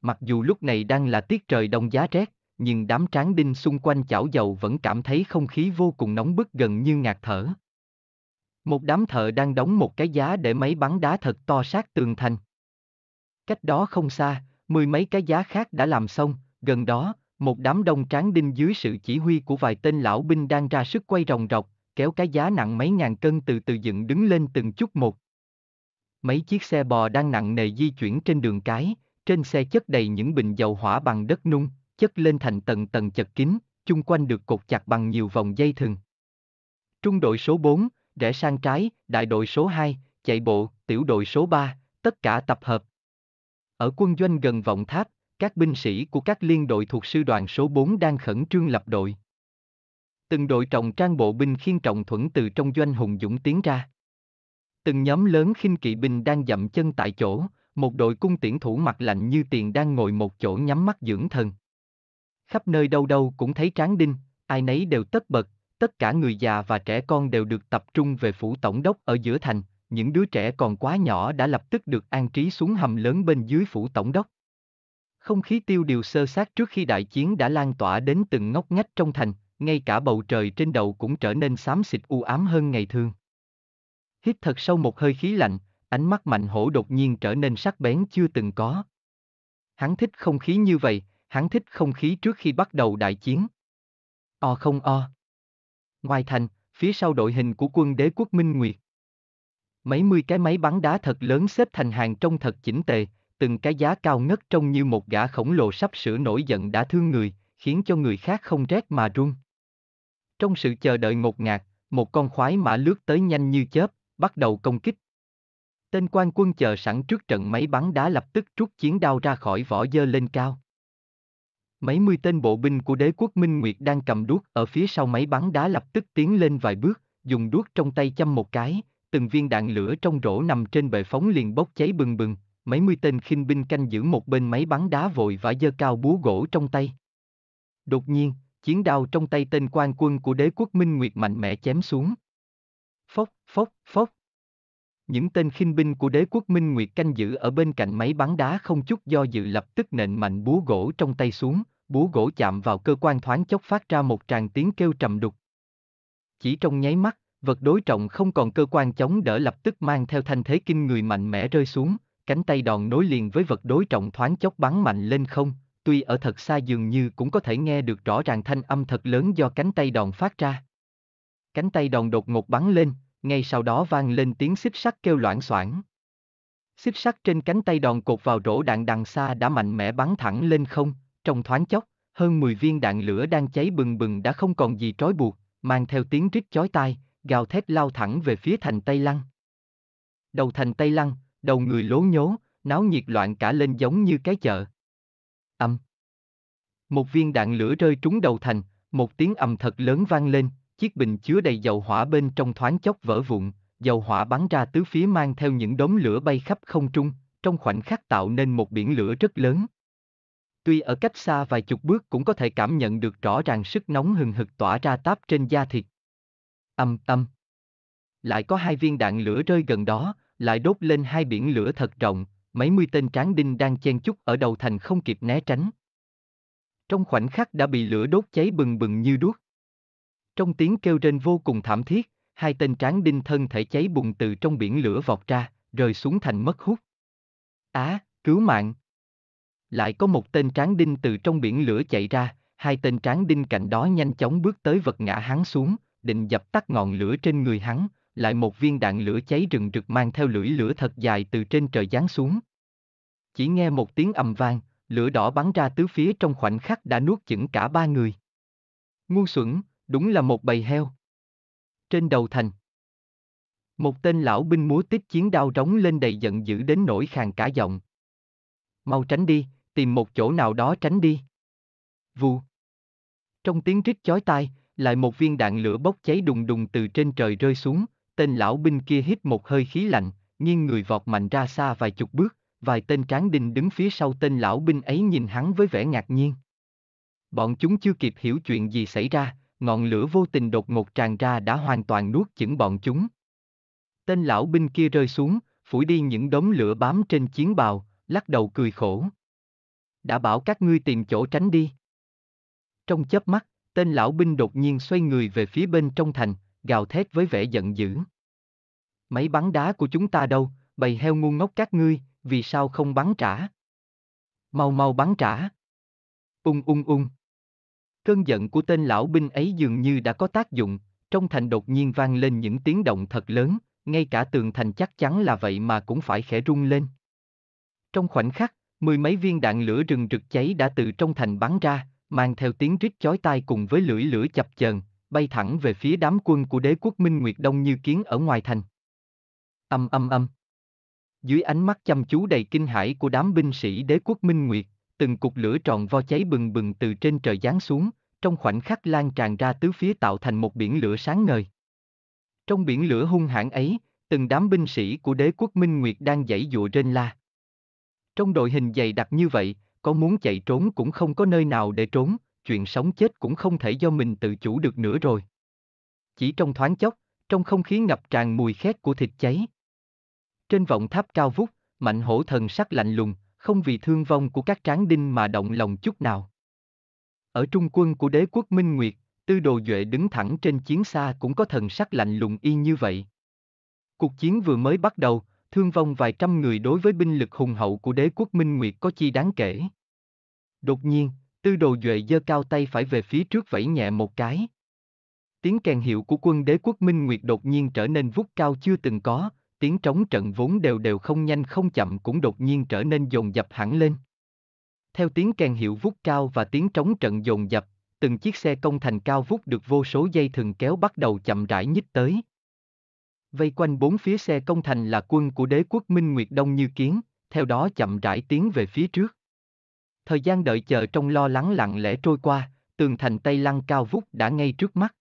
[SPEAKER 1] Mặc dù lúc này đang là tiết trời đông giá rét, nhưng đám tráng đinh xung quanh chảo dầu vẫn cảm thấy không khí vô cùng nóng bức gần như ngạt thở. Một đám thợ đang đóng một cái giá để máy bắn đá thật to sát tường thành. Cách đó không xa, mười mấy cái giá khác đã làm xong, gần đó, một đám đông tráng đinh dưới sự chỉ huy của vài tên lão binh đang ra sức quay rồng rọc, kéo cái giá nặng mấy ngàn cân từ từ dựng đứng lên từng chút một. Mấy chiếc xe bò đang nặng nề di chuyển trên đường cái, trên xe chất đầy những bình dầu hỏa bằng đất nung, chất lên thành tầng tầng chật kín, chung quanh được cột chặt bằng nhiều vòng dây thừng. Trung đội số 4, rẽ sang trái, đại đội số 2, chạy bộ, tiểu đội số 3, tất cả tập hợp. Ở quân doanh gần vọng tháp, các binh sĩ của các liên đội thuộc sư đoàn số 4 đang khẩn trương lập đội. Từng đội trọng trang bộ binh khiên trọng thuẫn từ trong doanh hùng dũng tiến ra. Từng nhóm lớn khinh kỵ binh đang dậm chân tại chỗ, một đội cung tiễn thủ mặt lạnh như tiền đang ngồi một chỗ nhắm mắt dưỡng thần. Khắp nơi đâu đâu cũng thấy tráng đinh, ai nấy đều tất bật, tất cả người già và trẻ con đều được tập trung về phủ tổng đốc ở giữa thành, những đứa trẻ còn quá nhỏ đã lập tức được an trí xuống hầm lớn bên dưới phủ tổng đốc. Không khí tiêu điều sơ sát trước khi đại chiến đã lan tỏa đến từng ngóc ngách trong thành, ngay cả bầu trời trên đầu cũng trở nên xám xịt u ám hơn ngày thường. Hít thật sâu một hơi khí lạnh, ánh mắt mạnh hổ đột nhiên trở nên sắc bén chưa từng có. Hắn thích không khí như vậy, hắn thích không khí trước khi bắt đầu đại chiến. O không o. Ngoài thành, phía sau đội hình của quân đế quốc Minh Nguyệt. Mấy mươi cái máy bắn đá thật lớn xếp thành hàng trông thật chỉnh tề, từng cái giá cao ngất trông như một gã khổng lồ sắp sửa nổi giận đã thương người, khiến cho người khác không rét mà run. Trong sự chờ đợi ngột ngạt, một con khoái mã lướt tới nhanh như chớp, bắt đầu công kích. Tên quan quân chờ sẵn trước trận máy bắn đá lập tức rút chiến đao ra khỏi vỏ dơ lên cao. Mấy mươi tên bộ binh của đế quốc Minh Nguyệt đang cầm đuốc ở phía sau máy bắn đá lập tức tiến lên vài bước, dùng đuốc trong tay châm một cái, từng viên đạn lửa trong rổ nằm trên bệ phóng liền bốc cháy bừng bừng, mấy mươi tên khinh binh canh giữ một bên máy bắn đá vội vã dơ cao búa gỗ trong tay. Đột nhiên, chiến đao trong tay tên quan quân của đế quốc Minh Nguyệt mạnh mẽ chém xuống. Phốc, phốc, phốc. Những tên khinh binh của đế quốc Minh Nguyệt canh giữ ở bên cạnh máy bắn đá không chút do dự lập tức nện mạnh búa gỗ trong tay xuống, búa gỗ chạm vào cơ quan thoáng chốc phát ra một tràng tiếng kêu trầm đục. Chỉ trong nháy mắt, vật đối trọng không còn cơ quan chống đỡ lập tức mang theo thanh thế kinh người mạnh mẽ rơi xuống, cánh tay đòn nối liền với vật đối trọng thoáng chốc bắn mạnh lên không, tuy ở thật xa dường như cũng có thể nghe được rõ ràng thanh âm thật lớn do cánh tay đòn phát ra. Cánh tay đòn đột ngột bắn lên, ngay sau đó vang lên tiếng xích sắt kêu loãng xoảng. Xích sắt trên cánh tay đòn cột vào rổ đạn đằng xa đã mạnh mẽ bắn thẳng lên không, trong thoáng chốc, hơn 10 viên đạn lửa đang cháy bừng bừng đã không còn gì trói buộc, mang theo tiếng rít chói tai, gào thét lao thẳng về phía thành Tây Lăng. Đầu thành Tây Lăng, đầu người lố nhố, náo nhiệt loạn cả lên giống như cái chợ. Âm. Một viên đạn lửa rơi trúng đầu thành, một tiếng ầm thật lớn vang lên, chiếc bình chứa đầy dầu hỏa bên trong thoáng chốc vỡ vụn, dầu hỏa bắn ra tứ phía mang theo những đốm lửa bay khắp không trung, trong khoảnh khắc tạo nên một biển lửa rất lớn. Tuy ở cách xa vài chục bước cũng có thể cảm nhận được rõ ràng sức nóng hừng hực tỏa ra táp trên da thịt. Âm âm. Lại có hai viên đạn lửa rơi gần đó, lại đốt lên hai biển lửa thật rộng, mấy mươi tên tráng đinh đang chen chúc ở đầu thành không kịp né tránh. Trong khoảnh khắc đã bị lửa đốt cháy bừng bừng như đuốc. Trong tiếng kêu rên vô cùng thảm thiết, hai tên tráng đinh thân thể cháy bùng từ trong biển lửa vọt ra, rơi xuống thành mất hút. Á, à, cứu mạng! Lại có một tên tráng đinh từ trong biển lửa chạy ra, hai tên tráng đinh cạnh đó nhanh chóng bước tới vật ngã hắn xuống, định dập tắt ngọn lửa trên người hắn, lại một viên đạn lửa cháy rừng rực mang theo lưỡi lửa thật dài từ trên trời giáng xuống. Chỉ nghe một tiếng ầm vang, lửa đỏ bắn ra tứ phía trong khoảnh khắc đã nuốt chửng cả ba người. Ngu xuẩn, đúng là một bầy heo. Trên đầu thành. Một tên lão binh múa tít chiến đao rống lên đầy giận dữ đến nỗi khàn cả giọng. Mau tránh đi, tìm một chỗ nào đó tránh đi. Vù. Trong tiếng rít chói tai, lại một viên đạn lửa bốc cháy đùng đùng từ trên trời rơi xuống, Tên lão binh kia hít một hơi khí lạnh, nghiêng người vọt mạnh ra xa vài chục bước, vài tên tráng đinh đứng phía sau tên lão binh ấy nhìn hắn với vẻ ngạc nhiên. Bọn chúng chưa kịp hiểu chuyện gì xảy ra, ngọn lửa vô tình đột ngột tràn ra đã hoàn toàn nuốt chửng bọn chúng. Tên lão binh kia rơi xuống, phủi đi những đống lửa bám trên chiến bào, lắc đầu cười khổ. Đã bảo các ngươi tìm chỗ tránh đi. Trong chớp mắt, tên lão binh đột nhiên xoay người về phía bên trong thành, gào thét với vẻ giận dữ. Máy bắn đá của chúng ta đâu, bầy heo ngu ngốc các ngươi, vì sao không bắn trả? Mau mau bắn trả. Ung ung ung. Cơn giận của tên lão binh ấy dường như đã có tác dụng, trong thành đột nhiên vang lên những tiếng động thật lớn, ngay cả tường thành chắc chắn là vậy mà cũng phải khẽ rung lên. Trong khoảnh khắc, mười mấy viên đạn lửa rừng rực cháy đã từ trong thành bắn ra, mang theo tiếng rít chói tai cùng với lưỡi lửa chập chờn, bay thẳng về phía đám quân của đế quốc Minh Nguyệt Đông như kiến ở ngoài thành. Âm âm âm. Dưới ánh mắt chăm chú đầy kinh hãi của đám binh sĩ đế quốc Minh Nguyệt, từng cục lửa tròn vo cháy bừng bừng từ trên trời giáng xuống, trong khoảnh khắc lan tràn ra tứ phía tạo thành một biển lửa sáng ngời. Trong biển lửa hung hãn ấy, từng đám binh sĩ của đế quốc Minh Nguyệt đang dãy dụa trên la. Trong đội hình dày đặc như vậy, có muốn chạy trốn cũng không có nơi nào để trốn, chuyện sống chết cũng không thể do mình tự chủ được nữa rồi. Chỉ trong thoáng chốc, trong không khí ngập tràn mùi khét của thịt cháy. Trên vọng tháp cao vút, mạnh hổ thần sắc lạnh lùng, không vì thương vong của các tráng đinh mà động lòng chút nào. Ở trung quân của đế quốc Minh Nguyệt, tư đồ duệ đứng thẳng trên chiến xa cũng có thần sắc lạnh lùng y như vậy. Cuộc chiến vừa mới bắt đầu, thương vong vài trăm người đối với binh lực hùng hậu của đế quốc Minh Nguyệt có chi đáng kể. Đột nhiên, Tư đồ Duệ giơ cao tay phải về phía trước vẫy nhẹ một cái. Tiếng kèn hiệu của quân đế quốc Minh Nguyệt đột nhiên trở nên vút cao chưa từng có, tiếng trống trận vốn đều đều không nhanh không chậm cũng đột nhiên trở nên dồn dập hẳn lên. Theo tiếng kèn hiệu vút cao và tiếng trống trận dồn dập, từng chiếc xe công thành cao vút được vô số dây thừng kéo bắt đầu chậm rãi nhích tới. Vây quanh bốn phía xe công thành là quân của đế quốc Minh Nguyệt Đông như kiến, theo đó chậm rãi tiến về phía trước thời gian đợi chờ trong lo lắng lặng lẽ trôi qua, tường thành Tây Lăng cao vút đã ngay trước mắt.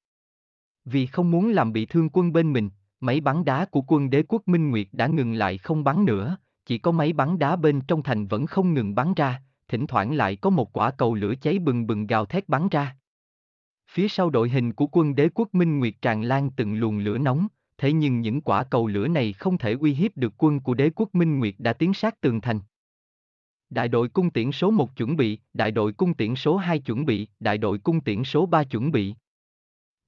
[SPEAKER 1] Vì không muốn làm bị thương quân bên mình, máy bắn đá của quân đế quốc Minh Nguyệt đã ngừng lại không bắn nữa, chỉ có máy bắn đá bên trong thành vẫn không ngừng bắn ra, thỉnh thoảng lại có một quả cầu lửa cháy bừng bừng gào thét bắn ra. Phía sau đội hình của quân đế quốc Minh Nguyệt tràn lan từng luồng lửa nóng, thế nhưng những quả cầu lửa này không thể uy hiếp được quân của đế quốc Minh Nguyệt đã tiến sát tường thành. Đại đội cung tiễn số 1 chuẩn bị, đại đội cung tiễn số 2 chuẩn bị, đại đội cung tiễn số 3 chuẩn bị.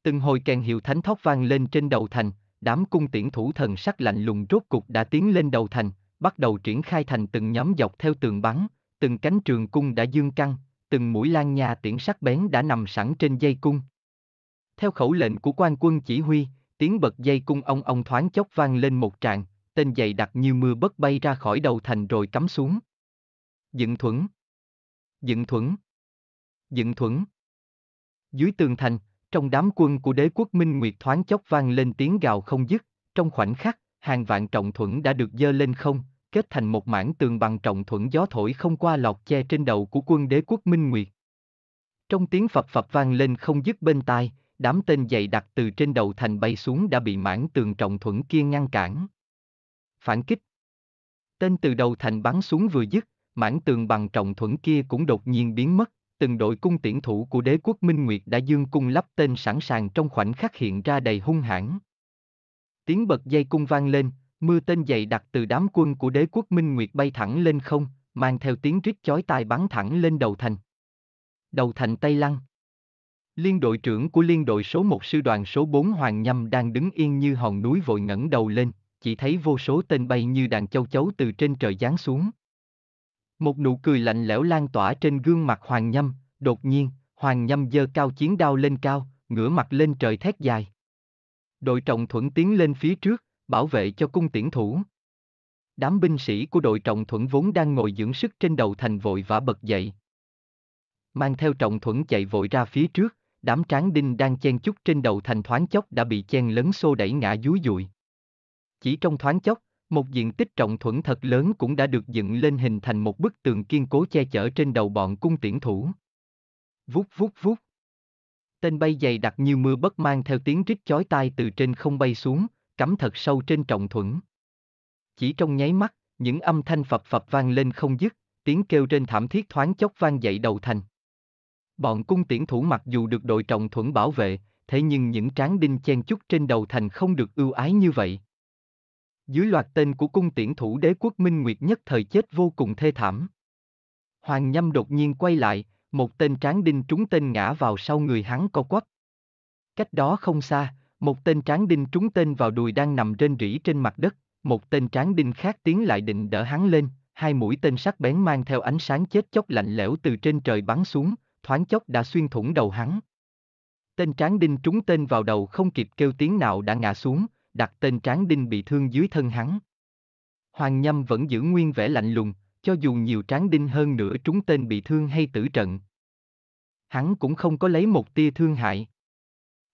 [SPEAKER 1] Từng hồi kèn hiệu thánh thóc vang lên trên đầu thành, đám cung tiễn thủ thần sắc lạnh lùng rốt cục đã tiến lên đầu thành, bắt đầu triển khai thành từng nhóm dọc theo tường bắn, từng cánh trường cung đã dương căng, từng mũi lan nhà tiễn sắc bén đã nằm sẵn trên dây cung. Theo khẩu lệnh của quan quân chỉ huy, tiếng bật dây cung ông ông thoáng chốc vang lên một tràng, tên dày đặc như mưa bất bay ra khỏi đầu thành rồi cắm xuống. Dựng thuẫn. Dựng thuẫn. Dựng thuẫn. Dưới tường thành, trong đám quân của đế quốc Minh Nguyệt thoáng chốc vang lên tiếng gào không dứt, trong khoảnh khắc, hàng vạn trọng thuẫn đã được dơ lên không, kết thành một mảng tường bằng trọng thuẫn gió thổi không qua lọt che trên đầu của quân đế quốc Minh Nguyệt. Trong tiếng phập phập vang lên không dứt bên tai, đám tên dày đặc từ trên đầu thành bay xuống đã bị mảng tường trọng thuẫn kia ngăn cản. Phản kích Tên từ đầu thành bắn xuống vừa dứt, mảng tường bằng trọng thuẫn kia cũng đột nhiên biến mất, từng đội cung tiễn thủ của đế quốc Minh Nguyệt đã dương cung lắp tên sẵn sàng trong khoảnh khắc hiện ra đầy hung hãn. Tiếng bật dây cung vang lên, mưa tên dày đặc từ đám quân của đế quốc Minh Nguyệt bay thẳng lên không, mang theo tiếng rít chói tai bắn thẳng lên đầu thành. Đầu thành Tây Lăng Liên đội trưởng của liên đội số 1 sư đoàn số 4 Hoàng Nhâm đang đứng yên như hòn núi vội ngẩng đầu lên, chỉ thấy vô số tên bay như đàn châu chấu từ trên trời giáng xuống. Một nụ cười lạnh lẽo lan tỏa trên gương mặt Hoàng Nhâm, đột nhiên, Hoàng Nhâm giơ cao chiến đao lên cao, ngửa mặt lên trời thét dài. Đội trọng Thuẫn tiến lên phía trước, bảo vệ cho cung tiễn thủ. Đám binh sĩ của đội trọng Thuẫn vốn đang ngồi dưỡng sức trên đầu thành vội vã bật dậy. Mang theo trọng Thuẫn chạy vội ra phía trước, đám tráng đinh đang chen chúc trên đầu thành thoáng chốc đã bị chen lấn xô đẩy ngã dúi dụi. Chỉ trong thoáng chốc, một diện tích trọng thuẫn thật lớn cũng đã được dựng lên hình thành một bức tường kiên cố che chở trên đầu bọn cung tiễn thủ. Vút vút vút. Tên bay dày đặc như mưa bất mang theo tiếng rít chói tai từ trên không bay xuống, cắm thật sâu trên trọng thuẫn. Chỉ trong nháy mắt, những âm thanh phập phập vang lên không dứt, tiếng kêu trên thảm thiết thoáng chốc vang dậy đầu thành. Bọn cung tiễn thủ mặc dù được đội trọng thuẫn bảo vệ, thế nhưng những tráng đinh chen chúc trên đầu thành không được ưu ái như vậy. Dưới loạt tên của cung tiễn thủ đế quốc Minh Nguyệt nhất thời chết vô cùng thê thảm. Hoàng Nhâm đột nhiên quay lại, một tên tráng đinh trúng tên ngã vào sau người hắn co quắp. Cách đó không xa, một tên tráng đinh trúng tên vào đùi đang nằm trên rỉ trên mặt đất, một tên tráng đinh khác tiến lại định đỡ hắn lên, hai mũi tên sắc bén mang theo ánh sáng chết chóc lạnh lẽo từ trên trời bắn xuống, thoáng chốc đã xuyên thủng đầu hắn. Tên tráng đinh trúng tên vào đầu không kịp kêu tiếng nào đã ngã xuống, đặt tên tráng đinh bị thương dưới thân hắn. Hoàng Nhâm vẫn giữ nguyên vẻ lạnh lùng, cho dù nhiều tráng đinh hơn nữa trúng tên bị thương hay tử trận. Hắn cũng không có lấy một tia thương hại.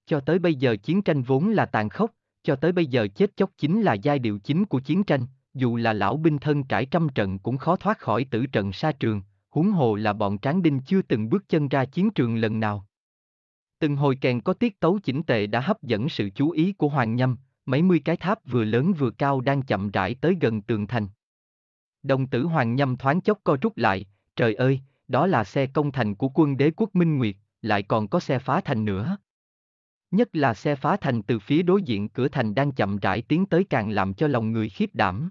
[SPEAKER 1] Cho tới bây giờ chiến tranh vốn là tàn khốc, cho tới bây giờ chết chóc chính là giai điệu chính của chiến tranh, dù là lão binh thân trải trăm trận cũng khó thoát khỏi tử trận xa trường, huống hồ là bọn tráng đinh chưa từng bước chân ra chiến trường lần nào. Từng hồi kèn có tiết tấu chỉnh tề đã hấp dẫn sự chú ý của Hoàng Nhâm, mấy mươi cái tháp vừa lớn vừa cao đang chậm rãi tới gần tường thành. Đồng tử Hoàng Nhâm thoáng chốc co rút lại, trời ơi, đó là xe công thành của quân đế quốc Minh Nguyệt, lại còn có xe phá thành nữa. Nhất là xe phá thành từ phía đối diện cửa thành đang chậm rãi tiến tới càng làm cho lòng người khiếp đảm.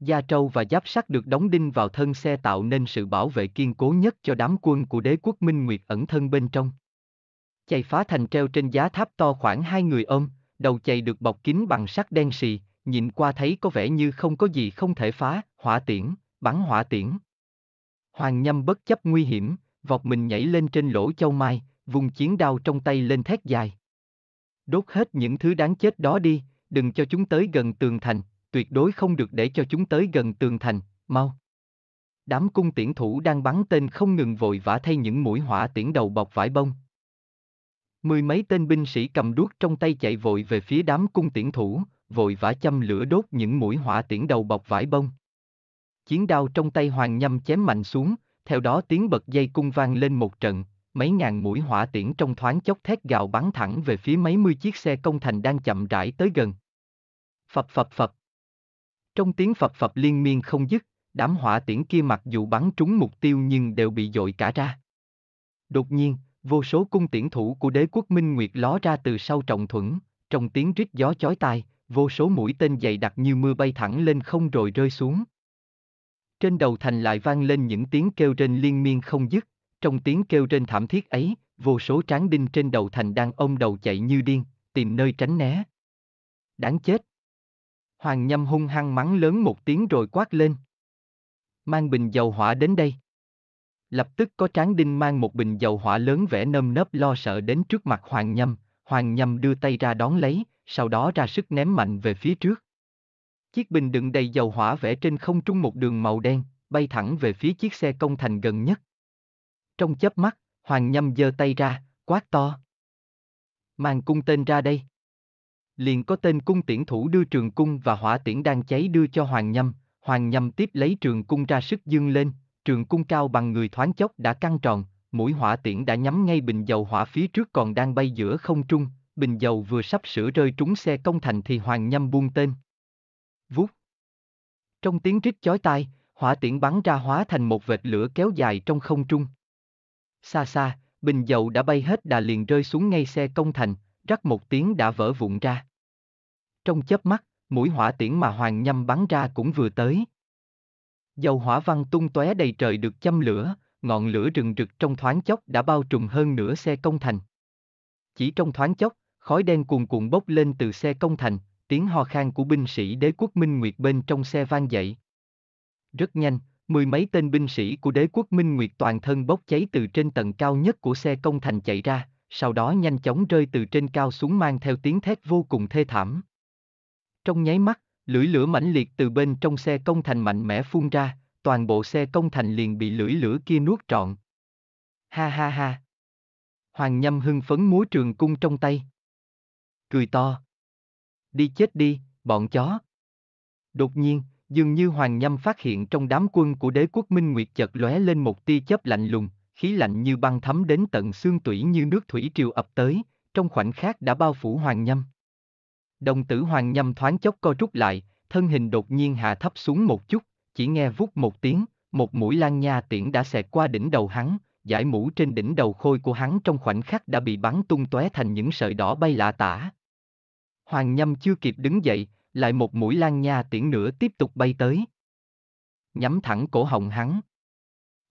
[SPEAKER 1] Gia trâu và giáp sắt được đóng đinh vào thân xe tạo nên sự bảo vệ kiên cố nhất cho đám quân của đế quốc Minh Nguyệt ẩn thân bên trong. Chạy phá thành treo trên giá tháp to khoảng hai người ôm, đầu chày được bọc kín bằng sắt đen xì, nhìn qua thấy có vẻ như không có gì không thể phá, hỏa tiễn, bắn hỏa tiễn. Hoàng Nhâm bất chấp nguy hiểm, vọt mình nhảy lên trên lỗ châu mai, vùng chiến đao trong tay lên thét dài. Đốt hết những thứ đáng chết đó đi, đừng cho chúng tới gần tường thành, tuyệt đối không được để cho chúng tới gần tường thành, mau. Đám cung tiễn thủ đang bắn tên không ngừng vội vã thay những mũi hỏa tiễn đầu bọc vải bông, Mười mấy tên binh sĩ cầm đuốc trong tay chạy vội về phía đám cung tiễn thủ, vội vã châm lửa đốt những mũi hỏa tiễn đầu bọc vải bông. Chiến đao trong tay hoàng nhâm chém mạnh xuống, theo đó tiếng bật dây cung vang lên một trận, mấy ngàn mũi hỏa tiễn trong thoáng chốc thét gào bắn thẳng về phía mấy mươi chiếc xe công thành đang chậm rãi tới gần. Phập phập phập. Trong tiếng phập phập liên miên không dứt, đám hỏa tiễn kia mặc dù bắn trúng mục tiêu nhưng đều bị dội cả ra. Đột nhiên, vô số cung tiễn thủ của đế quốc Minh Nguyệt ló ra từ sau trọng thuẫn, trong tiếng rít gió chói tai, vô số mũi tên dày đặc như mưa bay thẳng lên không rồi rơi xuống. Trên đầu thành lại vang lên những tiếng kêu trên liên miên không dứt, trong tiếng kêu trên thảm thiết ấy, vô số tráng đinh trên đầu thành đang ôm đầu chạy như điên, tìm nơi tránh né. Đáng chết! Hoàng Nhâm hung hăng mắng lớn một tiếng rồi quát lên. Mang bình dầu hỏa đến đây. Lập tức có tráng đinh mang một bình dầu hỏa lớn vẽ nơm nớp lo sợ đến trước mặt Hoàng Nhâm, Hoàng Nhâm đưa tay ra đón lấy, sau đó ra sức ném mạnh về phía trước. Chiếc bình đựng đầy dầu hỏa vẽ trên không trung một đường màu đen, bay thẳng về phía chiếc xe công thành gần nhất. Trong chớp mắt, Hoàng Nhâm giơ tay ra, quát to. Mang cung tên ra đây. Liền có tên cung tiễn thủ đưa trường cung và hỏa tiễn đang cháy đưa cho Hoàng Nhâm, Hoàng Nhâm tiếp lấy trường cung ra sức dương lên, trường cung cao bằng người thoáng chốc đã căng tròn, mũi hỏa tiễn đã nhắm ngay bình dầu hỏa phía trước còn đang bay giữa không trung, bình dầu vừa sắp sửa rơi trúng xe công thành thì hoàng nhâm buông tên. Vút. Trong tiếng rít chói tai, hỏa tiễn bắn ra hóa thành một vệt lửa kéo dài trong không trung. Xa xa, bình dầu đã bay hết đà liền rơi xuống ngay xe công thành, rắc một tiếng đã vỡ vụn ra. Trong chớp mắt, mũi hỏa tiễn mà hoàng nhâm bắn ra cũng vừa tới dầu hỏa văng tung tóe đầy trời được châm lửa, ngọn lửa rừng rực trong thoáng chốc đã bao trùm hơn nửa xe công thành. Chỉ trong thoáng chốc, khói đen cuồn cuộn bốc lên từ xe công thành, tiếng ho khan của binh sĩ đế quốc Minh Nguyệt bên trong xe vang dậy. Rất nhanh, mười mấy tên binh sĩ của đế quốc Minh Nguyệt toàn thân bốc cháy từ trên tầng cao nhất của xe công thành chạy ra, sau đó nhanh chóng rơi từ trên cao xuống mang theo tiếng thét vô cùng thê thảm. Trong nháy mắt, Lưỡi lửa mãnh liệt từ bên trong xe công thành mạnh mẽ phun ra, toàn bộ xe công thành liền bị lưỡi lửa kia nuốt trọn. Ha ha ha. Hoàng Nhâm hưng phấn múa trường cung trong tay. Cười to. Đi chết đi, bọn chó. Đột nhiên, dường như Hoàng Nhâm phát hiện trong đám quân của đế quốc Minh Nguyệt chợt lóe lên một tia chớp lạnh lùng, khí lạnh như băng thấm đến tận xương tủy như nước thủy triều ập tới, trong khoảnh khắc đã bao phủ Hoàng Nhâm. Đồng tử hoàng nhâm thoáng chốc co rút lại, thân hình đột nhiên hạ thấp xuống một chút, chỉ nghe vút một tiếng, một mũi lan nha tiễn đã xẹt qua đỉnh đầu hắn, giải mũ trên đỉnh đầu khôi của hắn trong khoảnh khắc đã bị bắn tung tóe thành những sợi đỏ bay lạ tả. Hoàng Nhâm chưa kịp đứng dậy, lại một mũi lan nha tiễn nữa tiếp tục bay tới. Nhắm thẳng cổ họng hắn.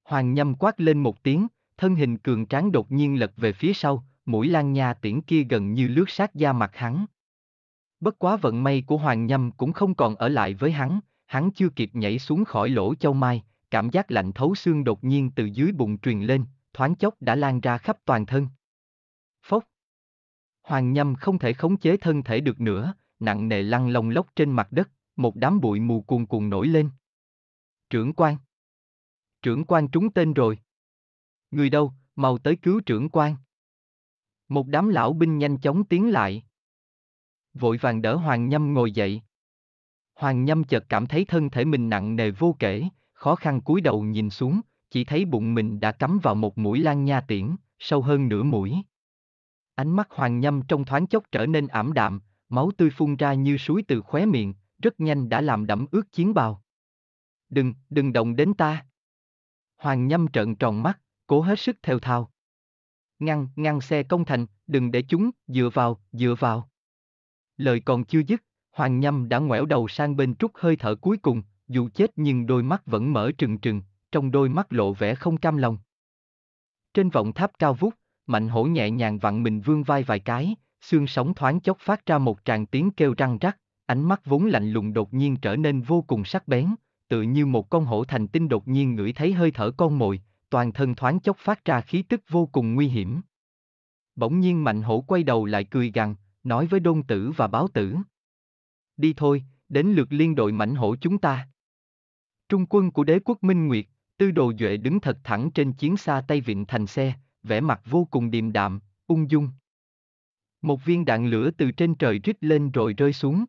[SPEAKER 1] Hoàng Nhâm quát lên một tiếng, thân hình cường tráng đột nhiên lật về phía sau, mũi lan nha tiễn kia gần như lướt sát da mặt hắn. Bất quá vận may của Hoàng Nhâm cũng không còn ở lại với hắn, hắn chưa kịp nhảy xuống khỏi lỗ châu mai, cảm giác lạnh thấu xương đột nhiên từ dưới bụng truyền lên, thoáng chốc đã lan ra khắp toàn thân. Phốc. Hoàng Nhâm không thể khống chế thân thể được nữa, nặng nề lăn lông lốc trên mặt đất, một đám bụi mù cuồn cuồn nổi lên. Trưởng quan. Trưởng quan trúng tên rồi. Người đâu, mau tới cứu trưởng quan. Một đám lão binh nhanh chóng tiến lại, vội vàng đỡ Hoàng Nhâm ngồi dậy. Hoàng Nhâm chợt cảm thấy thân thể mình nặng nề vô kể, khó khăn cúi đầu nhìn xuống, chỉ thấy bụng mình đã cắm vào một mũi lan nha tiễn, sâu hơn nửa mũi. Ánh mắt Hoàng Nhâm trong thoáng chốc trở nên ảm đạm, máu tươi phun ra như suối từ khóe miệng, rất nhanh đã làm đẫm ướt chiến bào. Đừng, đừng động đến ta. Hoàng Nhâm trợn tròn mắt, cố hết sức theo thao. Ngăn, ngăn xe công thành, đừng để chúng, dựa vào, dựa vào. Lời còn chưa dứt, Hoàng Nhâm đã ngoẻo đầu sang bên trút hơi thở cuối cùng, dù chết nhưng đôi mắt vẫn mở trừng trừng, trong đôi mắt lộ vẻ không cam lòng. Trên vọng tháp cao vút, mạnh hổ nhẹ nhàng vặn mình vương vai vài cái, xương sóng thoáng chốc phát ra một tràng tiếng kêu răng rắc, ánh mắt vốn lạnh lùng đột nhiên trở nên vô cùng sắc bén, tự như một con hổ thành tinh đột nhiên ngửi thấy hơi thở con mồi, toàn thân thoáng chốc phát ra khí tức vô cùng nguy hiểm. Bỗng nhiên mạnh hổ quay đầu lại cười gằn, nói với đôn tử và báo tử. Đi thôi, đến lượt liên đội mảnh hổ chúng ta. Trung quân của đế quốc Minh Nguyệt, tư đồ duệ đứng thật thẳng trên chiến xa Tây Vịnh thành xe, vẻ mặt vô cùng điềm đạm, ung dung. Một viên đạn lửa từ trên trời rít lên rồi rơi xuống.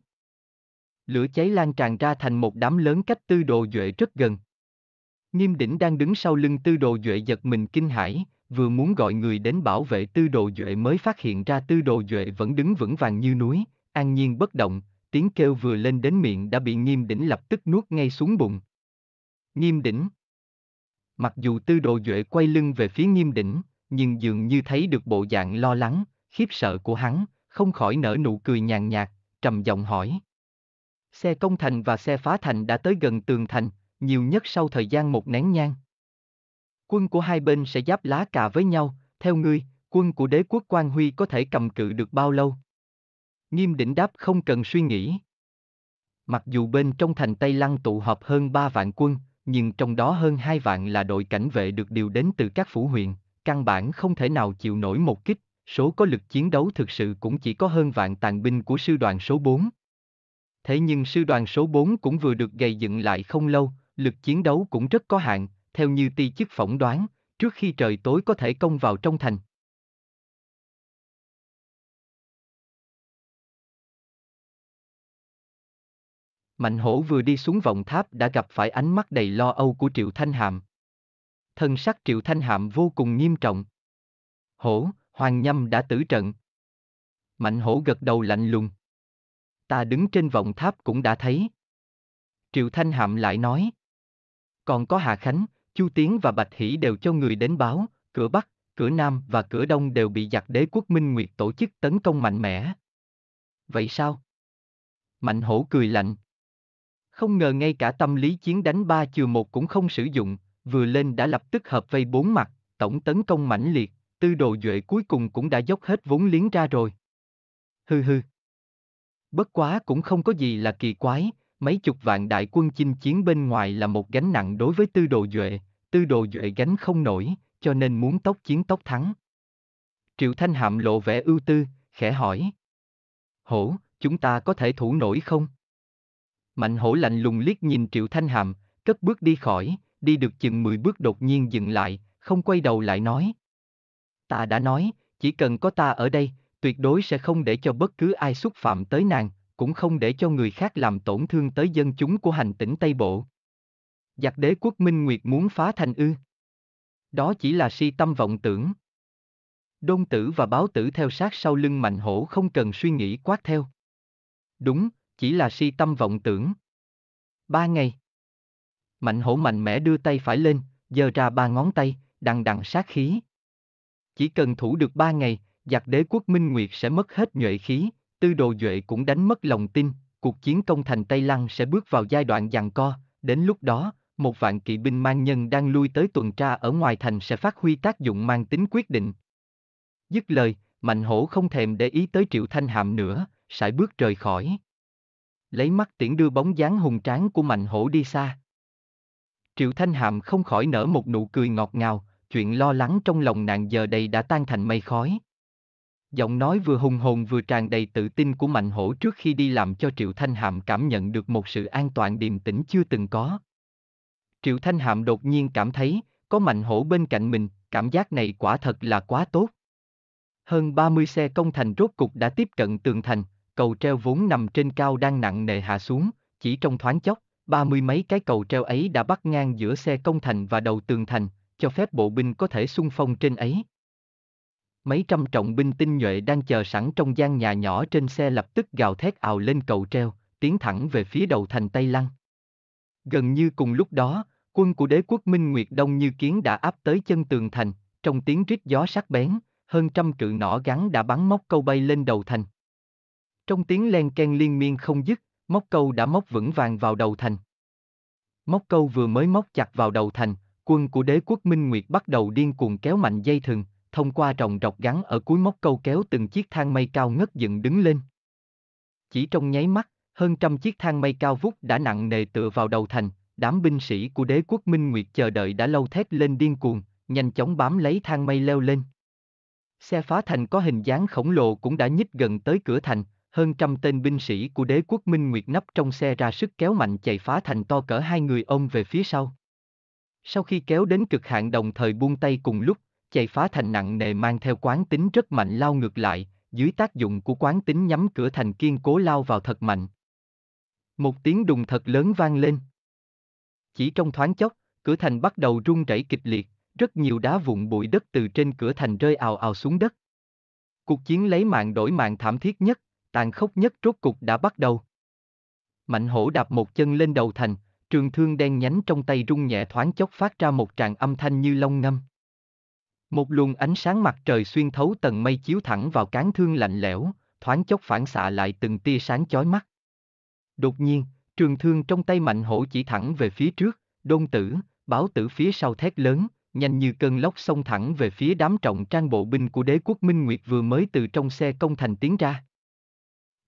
[SPEAKER 1] Lửa cháy lan tràn ra thành một đám lớn cách tư đồ duệ rất gần. Nghiêm đỉnh đang đứng sau lưng tư đồ duệ giật mình kinh hãi, vừa muốn gọi người đến bảo vệ tư đồ duệ mới phát hiện ra tư đồ duệ vẫn đứng vững vàng như núi, an nhiên bất động, tiếng kêu vừa lên đến miệng đã bị nghiêm đỉnh lập tức nuốt ngay xuống bụng. Nghiêm đỉnh Mặc dù tư đồ duệ quay lưng về phía nghiêm đỉnh, nhưng dường như thấy được bộ dạng lo lắng, khiếp sợ của hắn, không khỏi nở nụ cười nhàn nhạt, trầm giọng hỏi. Xe công thành và xe phá thành đã tới gần tường thành, nhiều nhất sau thời gian một nén nhang. Quân của hai bên sẽ giáp lá cà với nhau, theo ngươi, quân của đế quốc Quan Huy có thể cầm cự được bao lâu? Nghiêm đỉnh đáp không cần suy nghĩ. Mặc dù bên trong thành Tây Lăng tụ họp hơn 3 vạn quân, nhưng trong đó hơn 2 vạn là đội cảnh vệ được điều đến từ các phủ huyện, căn bản không thể nào chịu nổi một kích, số có lực chiến đấu thực sự cũng chỉ có hơn vạn tàn binh của sư đoàn số 4. Thế nhưng sư đoàn số 4 cũng vừa được gây dựng lại không lâu, lực chiến đấu cũng rất có hạn, theo như ti chức phỏng đoán, trước khi trời tối có thể công vào trong thành. Mạnh hổ vừa đi xuống vòng tháp đã gặp phải ánh mắt đầy lo âu của Triệu Thanh Hạm. Thân sắc Triệu Thanh Hạm vô cùng nghiêm trọng. Hổ, Hoàng Nhâm đã tử trận. Mạnh hổ gật đầu lạnh lùng. Ta đứng trên vòng tháp cũng đã thấy. Triệu Thanh Hạm lại nói. Còn có Hà Khánh, Chu Tiến và Bạch Hỷ đều cho người đến báo, cửa Bắc, cửa Nam và cửa Đông đều bị giặc đế quốc Minh Nguyệt tổ chức tấn công mạnh mẽ. Vậy sao? Mạnh hổ cười lạnh. Không ngờ ngay cả tâm lý chiến đánh ba chừa một cũng không sử dụng, vừa lên đã lập tức hợp vây bốn mặt, tổng tấn công mãnh liệt, tư đồ duệ cuối cùng cũng đã dốc hết vốn liếng ra rồi. Hừ hừ, Bất quá cũng không có gì là kỳ quái, mấy chục vạn đại quân chinh chiến bên ngoài là một gánh nặng đối với tư đồ duệ, tư đồ duệ gánh không nổi, cho nên muốn tốc chiến tốc thắng. Triệu Thanh Hạm lộ vẻ ưu tư, khẽ hỏi. Hổ, chúng ta có thể thủ nổi không? Mạnh hổ lạnh lùng liếc nhìn Triệu Thanh Hàm, cất bước đi khỏi, đi được chừng mười bước đột nhiên dừng lại, không quay đầu lại nói. Ta đã nói, chỉ cần có ta ở đây, tuyệt đối sẽ không để cho bất cứ ai xúc phạm tới nàng, cũng không để cho người khác làm tổn thương tới dân chúng của hành tỉnh Tây Bộ. Giặc đế quốc Minh Nguyệt muốn phá thành ư. Đó chỉ là si tâm vọng tưởng. Đôn tử và báo tử theo sát sau lưng mạnh hổ không cần suy nghĩ quát theo. Đúng, chỉ là si tâm vọng tưởng. Ba ngày. Mạnh hổ mạnh mẽ đưa tay phải lên, giơ ra ba ngón tay, đằng đằng sát khí. Chỉ cần thủ được ba ngày, giặc đế quốc Minh Nguyệt sẽ mất hết nhuệ khí, Tư đồ Duệ cũng đánh mất lòng tin, cuộc chiến công thành Tây Lăng sẽ bước vào giai đoạn giằng co, đến lúc đó, một vạn kỵ binh mang nhân đang lui tới tuần tra ở ngoài thành sẽ phát huy tác dụng mang tính quyết định. Dứt lời, Mạnh Hổ không thèm để ý tới Triệu Thanh Hạm nữa, sải bước rời khỏi. Lấy mắt tiễn đưa bóng dáng hùng tráng của Mạnh Hổ đi xa. Triệu Thanh Hạm không khỏi nở một nụ cười ngọt ngào, chuyện lo lắng trong lòng nàng giờ đây đã tan thành mây khói. Giọng nói vừa hùng hồn vừa tràn đầy tự tin của Mạnh Hổ trước khi đi làm cho Triệu Thanh Hạm cảm nhận được một sự an toàn điềm tĩnh chưa từng có. Triệu Thanh Hạm đột nhiên cảm thấy, có Mạnh Hổ bên cạnh mình, cảm giác này quả thật là quá tốt. Hơn 30 xe công thành rốt cục đã tiếp cận tường thành, cầu treo vốn nằm trên cao đang nặng nề hạ xuống, chỉ trong thoáng chốc, ba mươi mấy cái cầu treo ấy đã bắt ngang giữa xe công thành và đầu tường thành, cho phép bộ binh có thể xung phong trên ấy mấy trăm trọng binh tinh nhuệ đang chờ sẵn trong gian nhà nhỏ trên xe lập tức gào thét ào lên cầu treo, tiến thẳng về phía đầu thành Tây Lăng. Gần như cùng lúc đó, quân của đế quốc Minh Nguyệt Đông như kiến đã áp tới chân tường thành, trong tiếng rít gió sắc bén, hơn trăm cự nỏ gắn đã bắn móc câu bay lên đầu thành. Trong tiếng len ken liên miên không dứt, móc câu đã móc vững vàng vào đầu thành. Móc câu vừa mới móc chặt vào đầu thành, quân của đế quốc Minh Nguyệt bắt đầu điên cuồng kéo mạnh dây thừng, thông qua rồng rọc gắn ở cuối móc câu kéo từng chiếc thang mây cao ngất dựng đứng lên. Chỉ trong nháy mắt, hơn trăm chiếc thang mây cao vút đã nặng nề tựa vào đầu thành, đám binh sĩ của đế quốc Minh Nguyệt chờ đợi đã lâu thét lên điên cuồng, nhanh chóng bám lấy thang mây leo lên. Xe phá thành có hình dáng khổng lồ cũng đã nhích gần tới cửa thành, hơn trăm tên binh sĩ của đế quốc Minh Nguyệt nắp trong xe ra sức kéo mạnh chạy phá thành to cỡ hai người ông về phía sau. Sau khi kéo đến cực hạn đồng thời buông tay cùng lúc, chày phá thành nặng nề mang theo quán tính rất mạnh lao ngược lại, dưới tác dụng của quán tính nhắm cửa thành kiên cố lao vào thật mạnh. Một tiếng đùng thật lớn vang lên. Chỉ trong thoáng chốc, cửa thành bắt đầu rung rẩy kịch liệt, rất nhiều đá vụn bụi đất từ trên cửa thành rơi ào ào xuống đất. Cuộc chiến lấy mạng đổi mạng thảm thiết nhất, tàn khốc nhất rốt cục đã bắt đầu. Mạnh hổ đạp một chân lên đầu thành, trường thương đen nhánh trong tay rung nhẹ thoáng chốc phát ra một tràng âm thanh như long ngâm. Một luồng ánh sáng mặt trời xuyên thấu tầng mây chiếu thẳng vào cán thương lạnh lẽo, thoáng chốc phản xạ lại từng tia sáng chói mắt. Đột nhiên, trường thương trong tay mạnh hổ chỉ thẳng về phía trước, đôn tử, báo tử phía sau thét lớn, nhanh như cơn lốc xông thẳng về phía đám trọng trang bộ binh của đế quốc Minh Nguyệt vừa mới từ trong xe công thành tiến ra.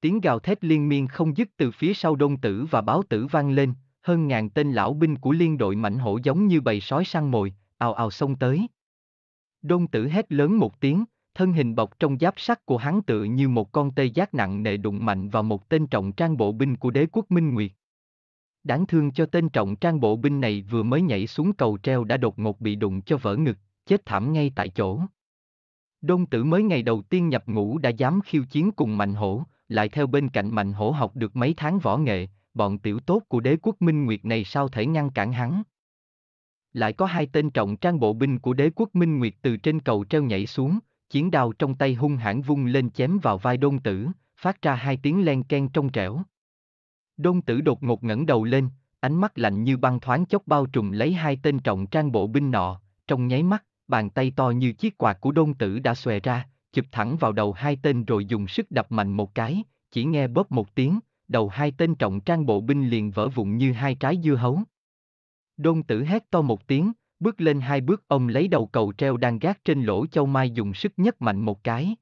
[SPEAKER 1] Tiếng gào thét liên miên không dứt từ phía sau đôn tử và báo tử vang lên, hơn ngàn tên lão binh của liên đội mạnh hổ giống như bầy sói săn mồi, ào ào xông tới, Đôn tử hét lớn một tiếng, thân hình bọc trong giáp sắt của hắn tự như một con tê giác nặng nề đụng mạnh vào một tên trọng trang bộ binh của đế quốc Minh Nguyệt. Đáng thương cho tên trọng trang bộ binh này vừa mới nhảy xuống cầu treo đã đột ngột bị đụng cho vỡ ngực, chết thảm ngay tại chỗ. Đôn tử mới ngày đầu tiên nhập ngũ đã dám khiêu chiến cùng Mạnh Hổ, lại theo bên cạnh Mạnh Hổ học được mấy tháng võ nghệ, bọn tiểu tốt của đế quốc Minh Nguyệt này sao thể ngăn cản hắn lại có hai tên trọng trang bộ binh của đế quốc Minh Nguyệt từ trên cầu treo nhảy xuống, chiến đao trong tay hung hãn vung lên chém vào vai đôn tử, phát ra hai tiếng len ken trong trẻo. Đôn tử đột ngột ngẩng đầu lên, ánh mắt lạnh như băng thoáng chốc bao trùm lấy hai tên trọng trang bộ binh nọ, trong nháy mắt, bàn tay to như chiếc quạt của đôn tử đã xòe ra, chụp thẳng vào đầu hai tên rồi dùng sức đập mạnh một cái, chỉ nghe bóp một tiếng, đầu hai tên trọng trang bộ binh liền vỡ vụn như hai trái dưa hấu. Đôn tử hét to một tiếng, bước lên hai bước ông lấy đầu cầu treo đang gác trên lỗ châu mai dùng sức nhất mạnh một cái.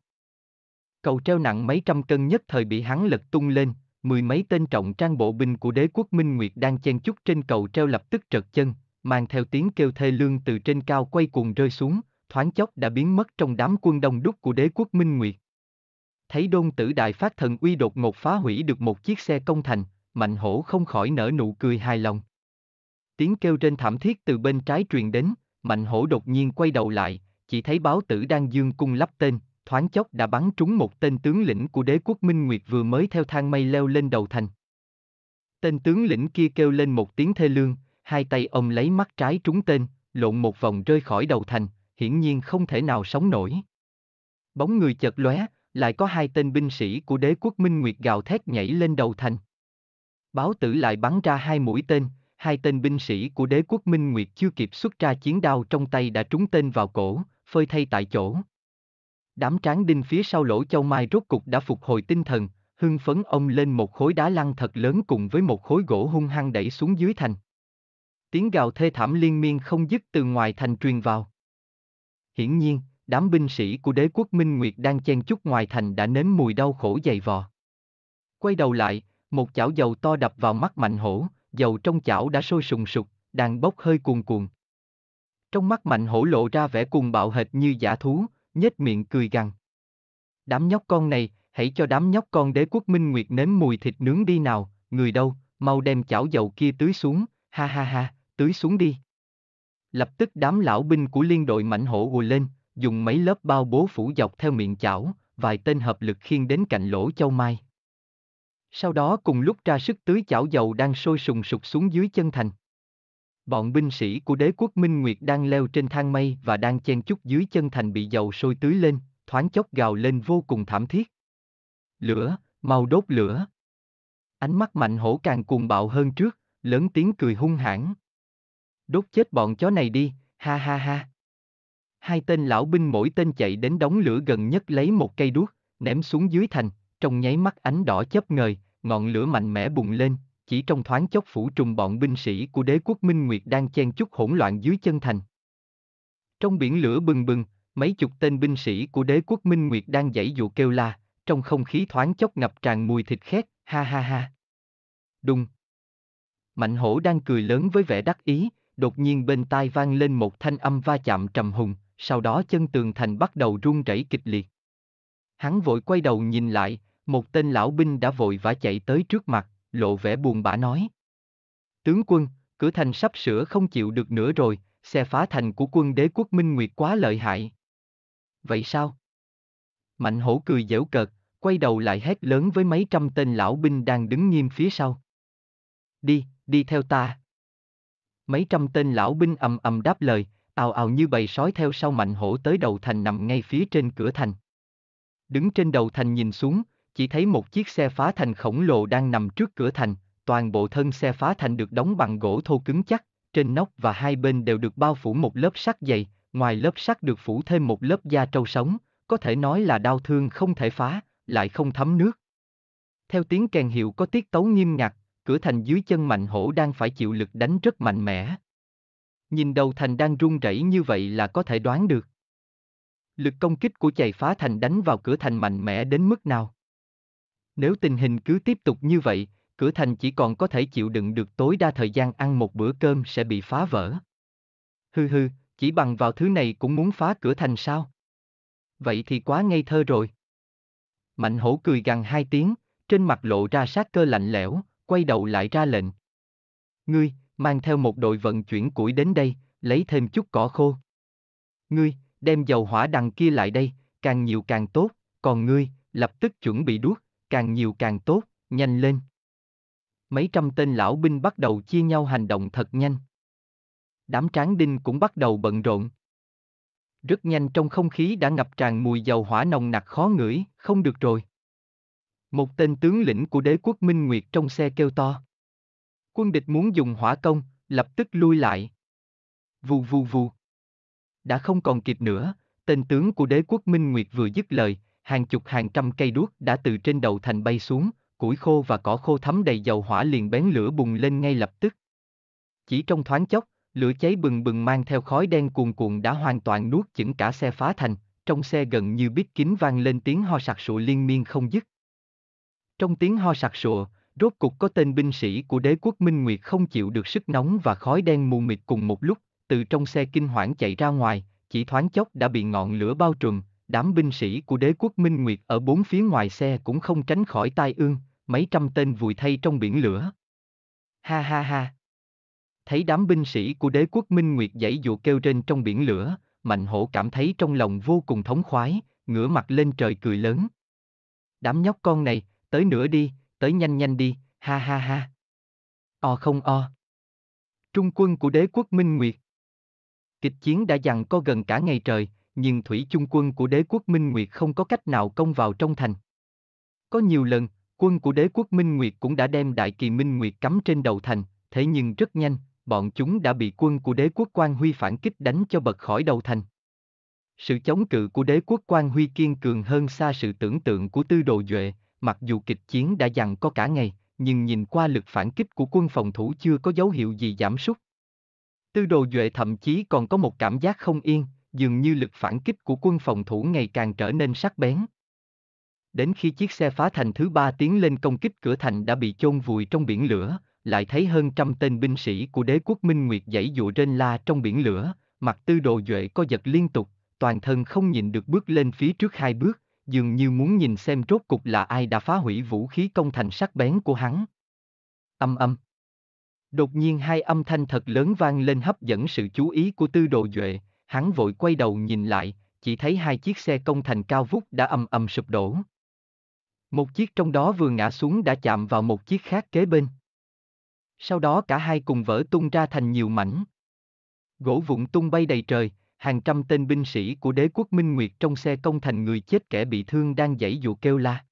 [SPEAKER 1] Cầu treo nặng mấy trăm cân nhất thời bị hắn lật tung lên, mười mấy tên trọng trang bộ binh của đế quốc Minh Nguyệt đang chen chúc trên cầu treo lập tức trượt chân, mang theo tiếng kêu thê lương từ trên cao quay cuồng rơi xuống, thoáng chốc đã biến mất trong đám quân đông đúc của đế quốc Minh Nguyệt. Thấy đôn tử đại phát thần uy đột ngột phá hủy được một chiếc xe công thành, mạnh hổ không khỏi nở nụ cười hài lòng. Tiếng kêu trên thảm thiết từ bên trái truyền đến, mạnh hổ đột nhiên quay đầu lại, chỉ thấy báo tử đang dương cung lắp tên, thoáng chốc đã bắn trúng một tên tướng lĩnh của đế quốc Minh Nguyệt vừa mới theo thang mây leo lên đầu thành. Tên tướng lĩnh kia kêu lên một tiếng thê lương, hai tay ông lấy mắt trái trúng tên, lộn một vòng rơi khỏi đầu thành, hiển nhiên không thể nào sống nổi. Bóng người chợt lóe, lại có hai tên binh sĩ của đế quốc Minh Nguyệt gào thét nhảy lên đầu thành. Báo tử lại bắn ra hai mũi tên, hai tên binh sĩ của đế quốc Minh Nguyệt chưa kịp xuất ra chiến đao trong tay đã trúng tên vào cổ, phơi thay tại chỗ. Đám tráng đinh phía sau lỗ châu mai rốt cục đã phục hồi tinh thần, hưng phấn ông lên một khối đá lăn thật lớn cùng với một khối gỗ hung hăng đẩy xuống dưới thành. Tiếng gào thê thảm liên miên không dứt từ ngoài thành truyền vào. Hiển nhiên, đám binh sĩ của đế quốc Minh Nguyệt đang chen chúc ngoài thành đã nếm mùi đau khổ dày vò. Quay đầu lại, một chảo dầu to đập vào mắt mạnh hổ, dầu trong chảo đã sôi sùng sục, đang bốc hơi cuồn cuộn. Trong mắt mạnh hổ lộ ra vẻ cuồng bạo hệt như giả thú, nhếch miệng cười gằn. Đám nhóc con này, hãy cho đám nhóc con đế quốc minh nguyệt nếm mùi thịt nướng đi nào, người đâu, mau đem chảo dầu kia tưới xuống, ha ha ha, tưới xuống đi. Lập tức đám lão binh của liên đội mạnh hổ ùa lên, dùng mấy lớp bao bố phủ dọc theo miệng chảo, vài tên hợp lực khiêng đến cạnh lỗ châu mai. Sau đó cùng lúc ra sức tưới chảo dầu đang sôi sùng sục xuống dưới chân thành. Bọn binh sĩ của đế quốc Minh Nguyệt đang leo trên thang mây và đang chen chúc dưới chân thành bị dầu sôi tưới lên, thoáng chốc gào lên vô cùng thảm thiết. Lửa, mau đốt lửa. Ánh mắt mạnh hổ càng cuồng bạo hơn trước, lớn tiếng cười hung hãn. Đốt chết bọn chó này đi, ha ha ha. Hai tên lão binh mỗi tên chạy đến đống lửa gần nhất lấy một cây đuốc, ném xuống dưới thành, trong nháy mắt ánh đỏ chớp ngời, ngọn lửa mạnh mẽ bùng lên, chỉ trong thoáng chốc phủ trùng bọn binh sĩ của đế quốc Minh Nguyệt đang chen chúc hỗn loạn dưới chân thành. Trong biển lửa bừng bừng, mấy chục tên binh sĩ của đế quốc Minh Nguyệt đang dãy dụ kêu la, trong không khí thoáng chốc ngập tràn mùi thịt khét, ha ha ha. Đùng. Mạnh hổ đang cười lớn với vẻ đắc ý, đột nhiên bên tai vang lên một thanh âm va chạm trầm hùng, sau đó chân tường thành bắt đầu rung rẩy kịch liệt. Hắn vội quay đầu nhìn lại, một tên lão binh đã vội vã chạy tới trước mặt, lộ vẻ buồn bã nói. Tướng quân, cửa thành sắp sửa không chịu được nữa rồi, xe phá thành của quân đế quốc Minh Nguyệt quá lợi hại. Vậy sao? Mạnh hổ cười dễu cợt, quay đầu lại hét lớn với mấy trăm tên lão binh đang đứng nghiêm phía sau. Đi, đi theo ta. Mấy trăm tên lão binh ầm ầm đáp lời, ào ào như bầy sói theo sau mạnh hổ tới đầu thành nằm ngay phía trên cửa thành. Đứng trên đầu thành nhìn xuống, chỉ thấy một chiếc xe phá thành khổng lồ đang nằm trước cửa thành, toàn bộ thân xe phá thành được đóng bằng gỗ thô cứng chắc, trên nóc và hai bên đều được bao phủ một lớp sắt dày, ngoài lớp sắt được phủ thêm một lớp da trâu sống, có thể nói là đau thương không thể phá, lại không thấm nước. Theo tiếng kèn hiệu có tiết tấu nghiêm ngặt, cửa thành dưới chân mạnh hổ đang phải chịu lực đánh rất mạnh mẽ. Nhìn đầu thành đang rung rẩy như vậy là có thể đoán được. Lực công kích của chày phá thành đánh vào cửa thành mạnh mẽ đến mức nào? Nếu tình hình cứ tiếp tục như vậy, cửa thành chỉ còn có thể chịu đựng được tối đa thời gian ăn một bữa cơm sẽ bị phá vỡ. Hư hư, chỉ bằng vào thứ này cũng muốn phá cửa thành sao? Vậy thì quá ngây thơ rồi. Mạnh hổ cười gằn hai tiếng, trên mặt lộ ra sát cơ lạnh lẽo, quay đầu lại ra lệnh. Ngươi, mang theo một đội vận chuyển củi đến đây, lấy thêm chút cỏ khô. Ngươi, đem dầu hỏa đằng kia lại đây, càng nhiều càng tốt, còn ngươi, lập tức chuẩn bị đuốc, càng nhiều càng tốt, nhanh lên. Mấy trăm tên lão binh bắt đầu chia nhau hành động thật nhanh. Đám tráng đinh cũng bắt đầu bận rộn. Rất nhanh trong không khí đã ngập tràn mùi dầu hỏa nồng nặc khó ngửi, không được rồi. Một tên tướng lĩnh của đế quốc Minh Nguyệt trong xe kêu to. Quân địch muốn dùng hỏa công, lập tức lui lại. Vù vù vù. Đã không còn kịp nữa, tên tướng của đế quốc Minh Nguyệt vừa dứt lời, hàng chục hàng trăm cây đuốc đã từ trên đầu thành bay xuống, củi khô và cỏ khô thấm đầy dầu hỏa liền bén lửa bùng lên ngay lập tức. Chỉ trong thoáng chốc, lửa cháy bừng bừng mang theo khói đen cuồn cuộn đã hoàn toàn nuốt chửng cả xe phá thành, trong xe gần như biết kín vang lên tiếng ho sặc sụa liên miên không dứt. Trong tiếng ho sặc sụa, rốt cục có tên binh sĩ của đế quốc Minh Nguyệt không chịu được sức nóng và khói đen mù mịt cùng một lúc, từ trong xe kinh hoảng chạy ra ngoài, chỉ thoáng chốc đã bị ngọn lửa bao trùm, đám binh sĩ của đế quốc Minh Nguyệt ở bốn phía ngoài xe cũng không tránh khỏi tai ương, mấy trăm tên vùi thay trong biển lửa. Ha ha ha! Thấy đám binh sĩ của đế quốc Minh Nguyệt dãy dụ kêu trên trong biển lửa, Mạnh Hổ cảm thấy trong lòng vô cùng thống khoái, ngửa mặt lên trời cười lớn. Đám nhóc con này, tới nữa đi, tới nhanh nhanh đi, ha ha ha. O không o. Trung quân của đế quốc Minh Nguyệt. Kịch chiến đã dằn co gần cả ngày trời, nhưng thủy chung quân của đế quốc Minh Nguyệt không có cách nào công vào trong thành. Có nhiều lần, quân của đế quốc Minh Nguyệt cũng đã đem đại kỳ Minh Nguyệt cắm trên đầu thành, thế nhưng rất nhanh, bọn chúng đã bị quân của đế quốc quan Huy phản kích đánh cho bật khỏi đầu thành. Sự chống cự của đế quốc quan Huy kiên cường hơn xa sự tưởng tượng của tư đồ duệ, mặc dù kịch chiến đã dằn có cả ngày, nhưng nhìn qua lực phản kích của quân phòng thủ chưa có dấu hiệu gì giảm sút. Tư đồ duệ thậm chí còn có một cảm giác không yên, dường như lực phản kích của quân phòng thủ ngày càng trở nên sắc bén. Đến khi chiếc xe phá thành thứ ba tiến lên công kích cửa thành đã bị chôn vùi trong biển lửa, lại thấy hơn trăm tên binh sĩ của đế quốc Minh Nguyệt dãy dụ trên la trong biển lửa, mặt tư đồ duệ co giật liên tục, toàn thân không nhìn được bước lên phía trước hai bước, dường như muốn nhìn xem rốt cục là ai đã phá hủy vũ khí công thành sắc bén của hắn. Âm âm. Đột nhiên hai âm thanh thật lớn vang lên hấp dẫn sự chú ý của tư đồ duệ, hắn vội quay đầu nhìn lại, chỉ thấy hai chiếc xe công thành cao vút đã ầm ầm sụp đổ. Một chiếc trong đó vừa ngã xuống đã chạm vào một chiếc khác kế bên. Sau đó cả hai cùng vỡ tung ra thành nhiều mảnh. Gỗ vụn tung bay đầy trời, hàng trăm tên binh sĩ của đế quốc Minh Nguyệt trong xe công thành người chết kẻ bị thương đang dãy dụ kêu la.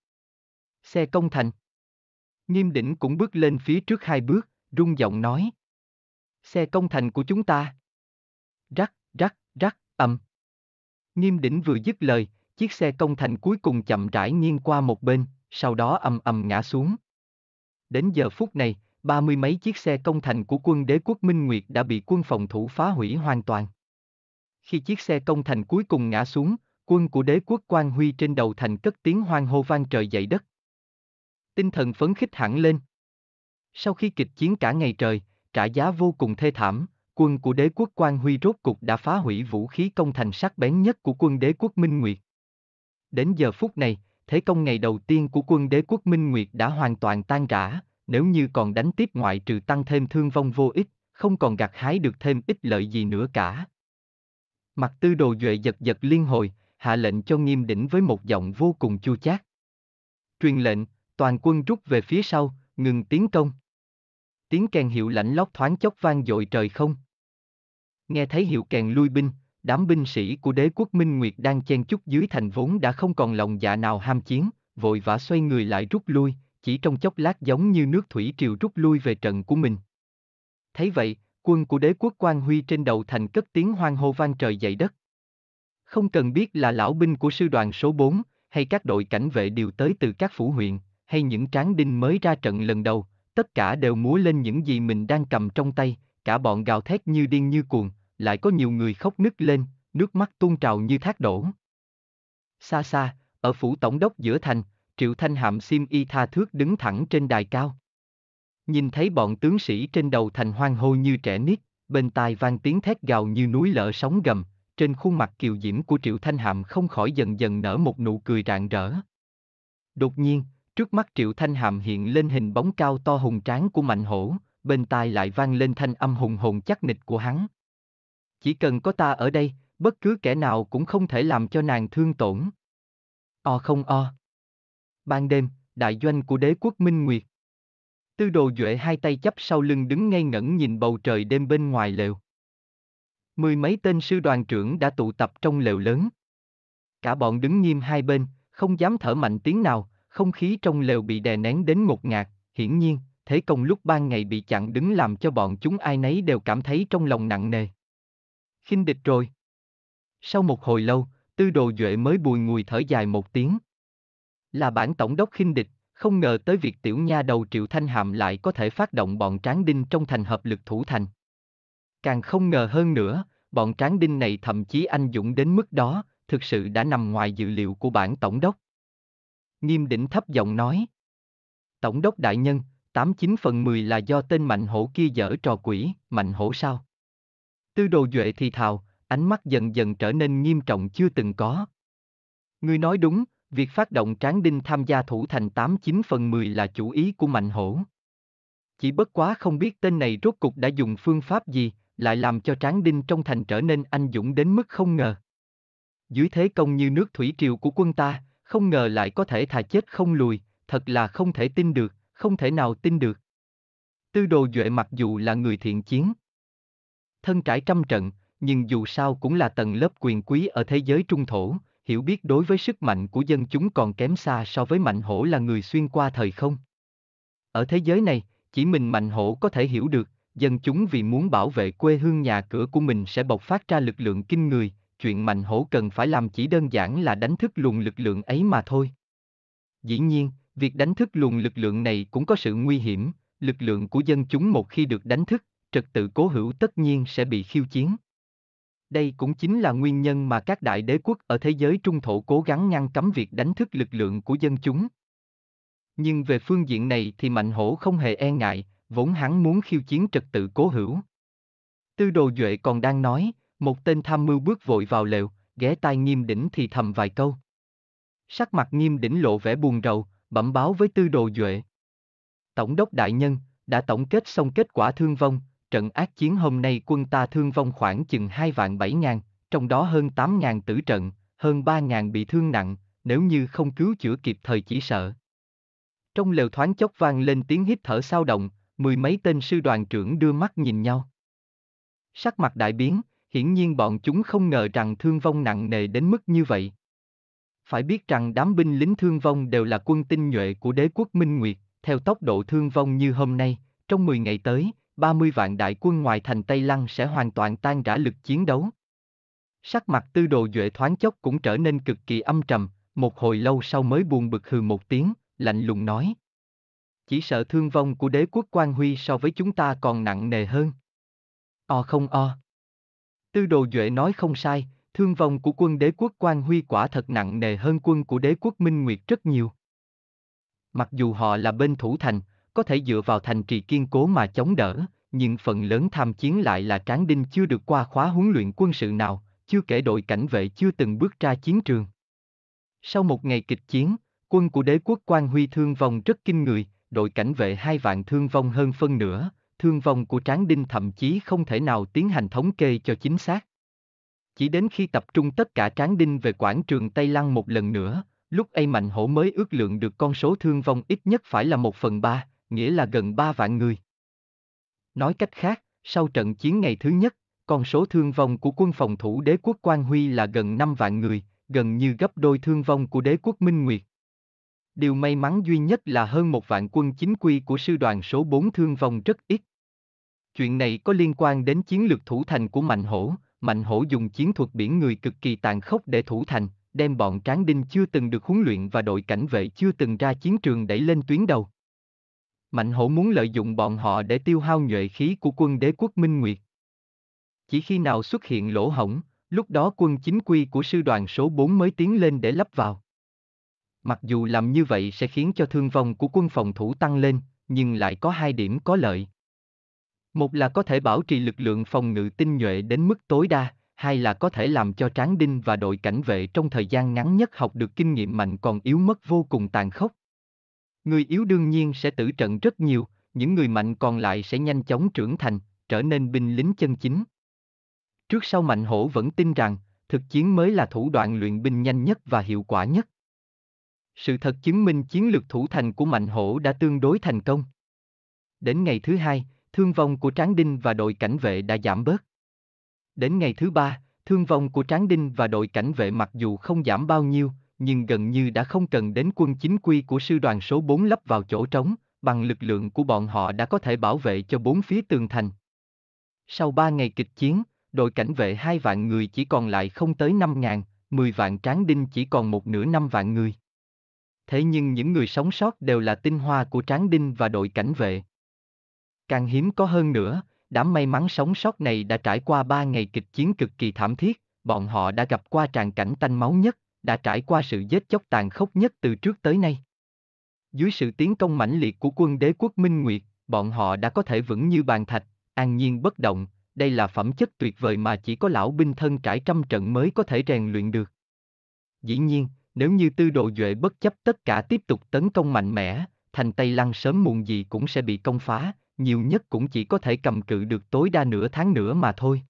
[SPEAKER 1] Xe công thành. Nghiêm đỉnh cũng bước lên phía trước hai bước, rung giọng nói. Xe công thành của chúng ta. Rắc, rắc, rắc, ầm. Nghiêm đỉnh vừa dứt lời, chiếc xe công thành cuối cùng chậm rãi nghiêng qua một bên, sau đó ầm ầm ngã xuống. Đến giờ phút này, ba mươi mấy chiếc xe công thành của quân đế quốc Minh Nguyệt đã bị quân phòng thủ phá hủy hoàn toàn. Khi chiếc xe công thành cuối cùng ngã xuống, quân của đế quốc quan Huy trên đầu thành cất tiếng hoang hô vang trời dậy đất. Tinh thần phấn khích hẳn lên. Sau khi kịch chiến cả ngày trời, trả giá vô cùng thê thảm, quân của đế quốc Quan Huy rốt cục đã phá hủy vũ khí công thành sắc bén nhất của quân đế quốc Minh Nguyệt. Đến giờ phút này, thế công ngày đầu tiên của quân đế quốc Minh Nguyệt đã hoàn toàn tan rã, nếu như còn đánh tiếp ngoại trừ tăng thêm thương vong vô ích, không còn gặt hái được thêm ích lợi gì nữa cả. Mặt tư đồ duệ giật giật liên hồi, hạ lệnh cho nghiêm đỉnh với một giọng vô cùng chua chát. Truyền lệnh, toàn quân rút về phía sau, ngừng tiến công. Tiếng kèn hiệu lãnh lót thoáng chốc vang dội trời không nghe thấy hiệu kèn lui binh, đám binh sĩ của đế quốc Minh Nguyệt đang chen chúc dưới thành vốn đã không còn lòng dạ nào ham chiến, vội vã xoay người lại rút lui, chỉ trong chốc lát giống như nước thủy triều rút lui về trận của mình. Thấy vậy, quân của đế quốc quan huy trên đầu thành cất tiếng hoang hô vang trời dậy đất. Không cần biết là lão binh của sư đoàn số 4, hay các đội cảnh vệ đều tới từ các phủ huyện, hay những tráng đinh mới ra trận lần đầu, tất cả đều múa lên những gì mình đang cầm trong tay, cả bọn gào thét như điên như cuồng, lại có nhiều người khóc nức lên, nước mắt tuôn trào như thác đổ. Xa xa, ở phủ tổng đốc giữa thành, Triệu Thanh Hạm Sim Y tha thước đứng thẳng trên đài cao. Nhìn thấy bọn tướng sĩ trên đầu thành hoang hô như trẻ nít, bên tai vang tiếng thét gào như núi lở sóng gầm, trên khuôn mặt kiều diễm của Triệu Thanh Hạm không khỏi dần dần nở một nụ cười rạng rỡ. Đột nhiên, trước mắt Triệu Thanh Hàm hiện lên hình bóng cao to hùng tráng của Mạnh Hổ, bên tai lại vang lên thanh âm hùng hồn chắc nịch của hắn. Chỉ cần có ta ở đây, bất cứ kẻ nào cũng không thể làm cho nàng thương tổn. O không o. Ban đêm, đại doanh của đế quốc Minh Nguyệt. Tư đồ Duệ hai tay chắp sau lưng đứng ngay ngẩn nhìn bầu trời đêm bên ngoài lều. Mười mấy tên sư đoàn trưởng đã tụ tập trong lều lớn. Cả bọn đứng nghiêm hai bên, không dám thở mạnh tiếng nào, không khí trong lều bị đè nén đến ngột ngạt, hiển nhiên, thế công lúc ban ngày bị chặn đứng làm cho bọn chúng ai nấy đều cảm thấy trong lòng nặng nề khinh địch rồi. Sau một hồi lâu, tư đồ duệ mới bùi ngùi thở dài một tiếng. Là bản tổng đốc khinh địch, không ngờ tới việc tiểu nha đầu Triệu Thanh Hàm lại có thể phát động bọn tráng đinh trong thành hợp lực thủ thành. Càng không ngờ hơn nữa, bọn tráng đinh này thậm chí anh dũng đến mức đó, thực sự đã nằm ngoài dự liệu của bản tổng đốc. Nghiêm đỉnh thấp giọng nói. Tổng đốc đại nhân, 89 phần 10 là do tên mạnh hổ kia dở trò quỷ, mạnh hổ sao? Tư đồ duệ thì thào, ánh mắt dần dần trở nên nghiêm trọng chưa từng có. Ngươi nói đúng, việc phát động tráng đinh tham gia thủ thành 89 phần 10 là chủ ý của Mạnh Hổ. Chỉ bất quá không biết tên này rốt cục đã dùng phương pháp gì, lại làm cho tráng đinh trong thành trở nên anh dũng đến mức không ngờ. Dưới thế công như nước thủy triều của quân ta, không ngờ lại có thể thà chết không lùi, thật là không thể tin được, không thể nào tin được. Tư đồ Duệ mặc dù là người thiện chiến, thân trải trăm trận, nhưng dù sao cũng là tầng lớp quyền quý ở thế giới trung thổ, hiểu biết đối với sức mạnh của dân chúng còn kém xa so với mạnh hổ là người xuyên qua thời không. Ở thế giới này, chỉ mình mạnh hổ có thể hiểu được, dân chúng vì muốn bảo vệ quê hương nhà cửa của mình sẽ bộc phát ra lực lượng kinh người, chuyện mạnh hổ cần phải làm chỉ đơn giản là đánh thức luồng lực lượng ấy mà thôi. Dĩ nhiên, việc đánh thức luồng lực lượng này cũng có sự nguy hiểm, lực lượng của dân chúng một khi được đánh thức, trật tự cố hữu tất nhiên sẽ bị khiêu chiến. Đây cũng chính là nguyên nhân mà các đại đế quốc ở thế giới trung thổ cố gắng ngăn cấm việc đánh thức lực lượng của dân chúng. Nhưng về phương diện này thì Mạnh Hổ không hề e ngại, vốn hắn muốn khiêu chiến trật tự cố hữu. Tư đồ Duệ còn đang nói, một tên tham mưu bước vội vào lều, ghé tai nghiêm đỉnh thì thầm vài câu. Sắc mặt nghiêm đỉnh lộ vẻ buồn rầu, bẩm báo với tư đồ Duệ. Tổng đốc đại nhân, đã tổng kết xong kết quả thương vong, trận ác chiến hôm nay quân ta thương vong khoảng chừng 2 vạn 7 ngàn, trong đó hơn 8 ngàn tử trận, hơn 3 ngàn bị thương nặng, nếu như không cứu chữa kịp thời chỉ sợ. Trong lều thoáng chốc vang lên tiếng hít thở sao động, mười mấy tên sư đoàn trưởng đưa mắt nhìn nhau. Sắc mặt đại biến, hiển nhiên bọn chúng không ngờ rằng thương vong nặng nề đến mức như vậy. Phải biết rằng đám binh lính thương vong đều là quân tinh nhuệ của đế quốc Minh Nguyệt, theo tốc độ thương vong như hôm nay, trong 10 ngày tới, 30 vạn đại quân ngoài thành Tây Lăng sẽ hoàn toàn tan rã lực chiến đấu. Sắc mặt tư đồ duệ thoáng chốc cũng trở nên cực kỳ âm trầm, một hồi lâu sau mới buồn bực hừ một tiếng, lạnh lùng nói. Chỉ sợ thương vong của đế quốc quan huy so với chúng ta còn nặng nề hơn. O không o. Tư đồ duệ nói không sai, thương vong của quân đế quốc quan huy quả thật nặng nề hơn quân của đế quốc Minh Nguyệt rất nhiều. Mặc dù họ là bên thủ thành, có thể dựa vào thành trì kiên cố mà chống đỡ, nhưng phần lớn tham chiến lại là tráng đinh chưa được qua khóa huấn luyện quân sự nào, chưa kể đội cảnh vệ chưa từng bước ra chiến trường. Sau một ngày kịch chiến, quân của đế quốc quan huy thương vong rất kinh người, đội cảnh vệ hai vạn thương vong hơn phân nửa, thương vong của tráng đinh thậm chí không thể nào tiến hành thống kê cho chính xác. Chỉ đến khi tập trung tất cả tráng đinh về quảng trường Tây Lăng một lần nữa, lúc ấy Mạnh Hổ mới ước lượng được con số thương vong ít nhất phải là một phần ba, nghĩa là gần 3 vạn người. Nói cách khác, sau trận chiến ngày thứ nhất, con số thương vong của quân phòng thủ đế quốc Quan Huy là gần 5 vạn người, gần như gấp đôi thương vong của đế quốc Minh Nguyệt. Điều may mắn duy nhất là hơn một vạn quân chính quy của sư đoàn số 4 thương vong rất ít. Chuyện này có liên quan đến chiến lược thủ thành của Mạnh Hổ, Mạnh Hổ dùng chiến thuật biển người cực kỳ tàn khốc để thủ thành, đem bọn tráng đinh chưa từng được huấn luyện và đội cảnh vệ chưa từng ra chiến trường đẩy lên tuyến đầu. Mạnh hổ muốn lợi dụng bọn họ để tiêu hao nhuệ khí của quân đế quốc Minh Nguyệt. Chỉ khi nào xuất hiện lỗ hổng, lúc đó quân chính quy của sư đoàn số 4 mới tiến lên để lắp vào. Mặc dù làm như vậy sẽ khiến cho thương vong của quân phòng thủ tăng lên, nhưng lại có hai điểm có lợi. Một là có thể bảo trì lực lượng phòng ngự tinh nhuệ đến mức tối đa, hai là có thể làm cho tráng đinh và đội cảnh vệ trong thời gian ngắn nhất học được kinh nghiệm mạnh còn yếu mất vô cùng tàn khốc người yếu đương nhiên sẽ tử trận rất nhiều, những người mạnh còn lại sẽ nhanh chóng trưởng thành, trở nên binh lính chân chính. Trước sau Mạnh Hổ vẫn tin rằng, thực chiến mới là thủ đoạn luyện binh nhanh nhất và hiệu quả nhất. Sự thật chứng minh chiến lược thủ thành của Mạnh Hổ đã tương đối thành công. Đến ngày thứ hai, thương vong của Tráng Đinh và đội cảnh vệ đã giảm bớt. Đến ngày thứ ba, thương vong của Tráng Đinh và đội cảnh vệ mặc dù không giảm bao nhiêu, nhưng gần như đã không cần đến quân chính quy của sư đoàn số 4 lấp vào chỗ trống, bằng lực lượng của bọn họ đã có thể bảo vệ cho bốn phía tường thành. Sau 3 ngày kịch chiến, đội cảnh vệ 2 vạn người chỉ còn lại không tới 5 ngàn, 10 vạn tráng đinh chỉ còn một nửa 5 vạn người. Thế nhưng những người sống sót đều là tinh hoa của tráng đinh và đội cảnh vệ. Càng hiếm có hơn nữa, đám may mắn sống sót này đã trải qua 3 ngày kịch chiến cực kỳ thảm thiết, bọn họ đã gặp qua tràn cảnh tanh máu nhất, đã trải qua sự giết chóc tàn khốc nhất từ trước tới nay. Dưới sự tiến công mãnh liệt của quân đế quốc Minh Nguyệt, bọn họ đã có thể vững như bàn thạch, an nhiên bất động, đây là phẩm chất tuyệt vời mà chỉ có lão binh thân trải trăm trận mới có thể rèn luyện được. Dĩ nhiên, nếu như tư độ duệ bất chấp tất cả tiếp tục tấn công mạnh mẽ, thành Tây Lăng sớm muộn gì cũng sẽ bị công phá, nhiều nhất cũng chỉ có thể cầm cự được tối đa nửa tháng nữa mà thôi.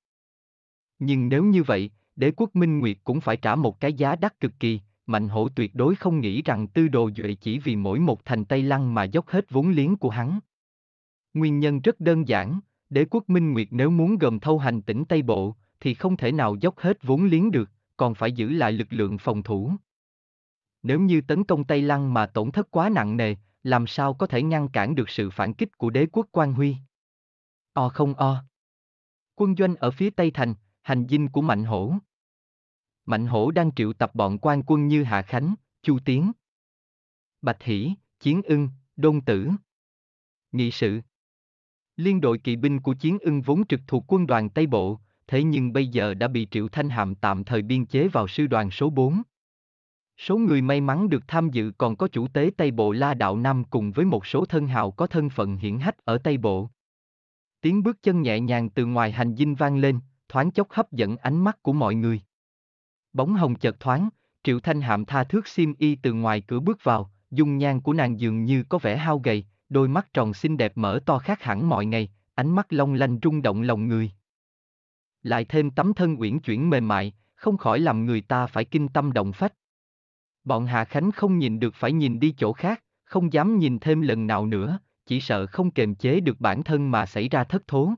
[SPEAKER 1] Nhưng nếu như vậy, đế quốc Minh Nguyệt cũng phải trả một cái giá đắt cực kỳ, Mạnh Hổ tuyệt đối không nghĩ rằng Tư Đồ Duệ chỉ vì mỗi một thành Tây Lăng mà dốc hết vốn liếng của hắn. Nguyên nhân rất đơn giản, đế quốc Minh Nguyệt nếu muốn gồm thâu hành tỉnh Tây Bộ, thì không thể nào dốc hết vốn liếng được, còn phải giữ lại lực lượng phòng thủ. Nếu như tấn công Tây Lăng mà tổn thất quá nặng nề, làm sao có thể ngăn cản được sự phản kích của đế quốc Quan Huy? O không o. Quân doanh ở phía Tây Thành, hành dinh của Mạnh Hổ. Mạnh hổ đang triệu tập bọn quan quân như Hạ Khánh, Chu Tiến, Bạch Hỷ, Chiến ưng, Đôn Tử. Nghị sự Liên đội kỵ binh của Chiến ưng vốn trực thuộc quân đoàn Tây Bộ, thế nhưng bây giờ đã bị Triệu Thanh Hàm tạm thời biên chế vào sư đoàn số 4. Số người may mắn được tham dự còn có chủ tế Tây Bộ La Đạo Nam cùng với một số thân hào có thân phận hiển hách ở Tây Bộ. Tiếng bước chân nhẹ nhàng từ ngoài hành dinh vang lên, thoáng chốc hấp dẫn ánh mắt của mọi người bóng hồng chợt thoáng, Triệu Thanh Hạm tha thước xiêm y từ ngoài cửa bước vào, dung nhan của nàng dường như có vẻ hao gầy, đôi mắt tròn xinh đẹp mở to khác hẳn mọi ngày, ánh mắt long lanh rung động lòng người. Lại thêm tấm thân uyển chuyển mềm mại, không khỏi làm người ta phải kinh tâm động phách. Bọn Hạ Khánh không nhìn được phải nhìn đi chỗ khác, không dám nhìn thêm lần nào nữa, chỉ sợ không kềm chế được bản thân mà xảy ra thất thố.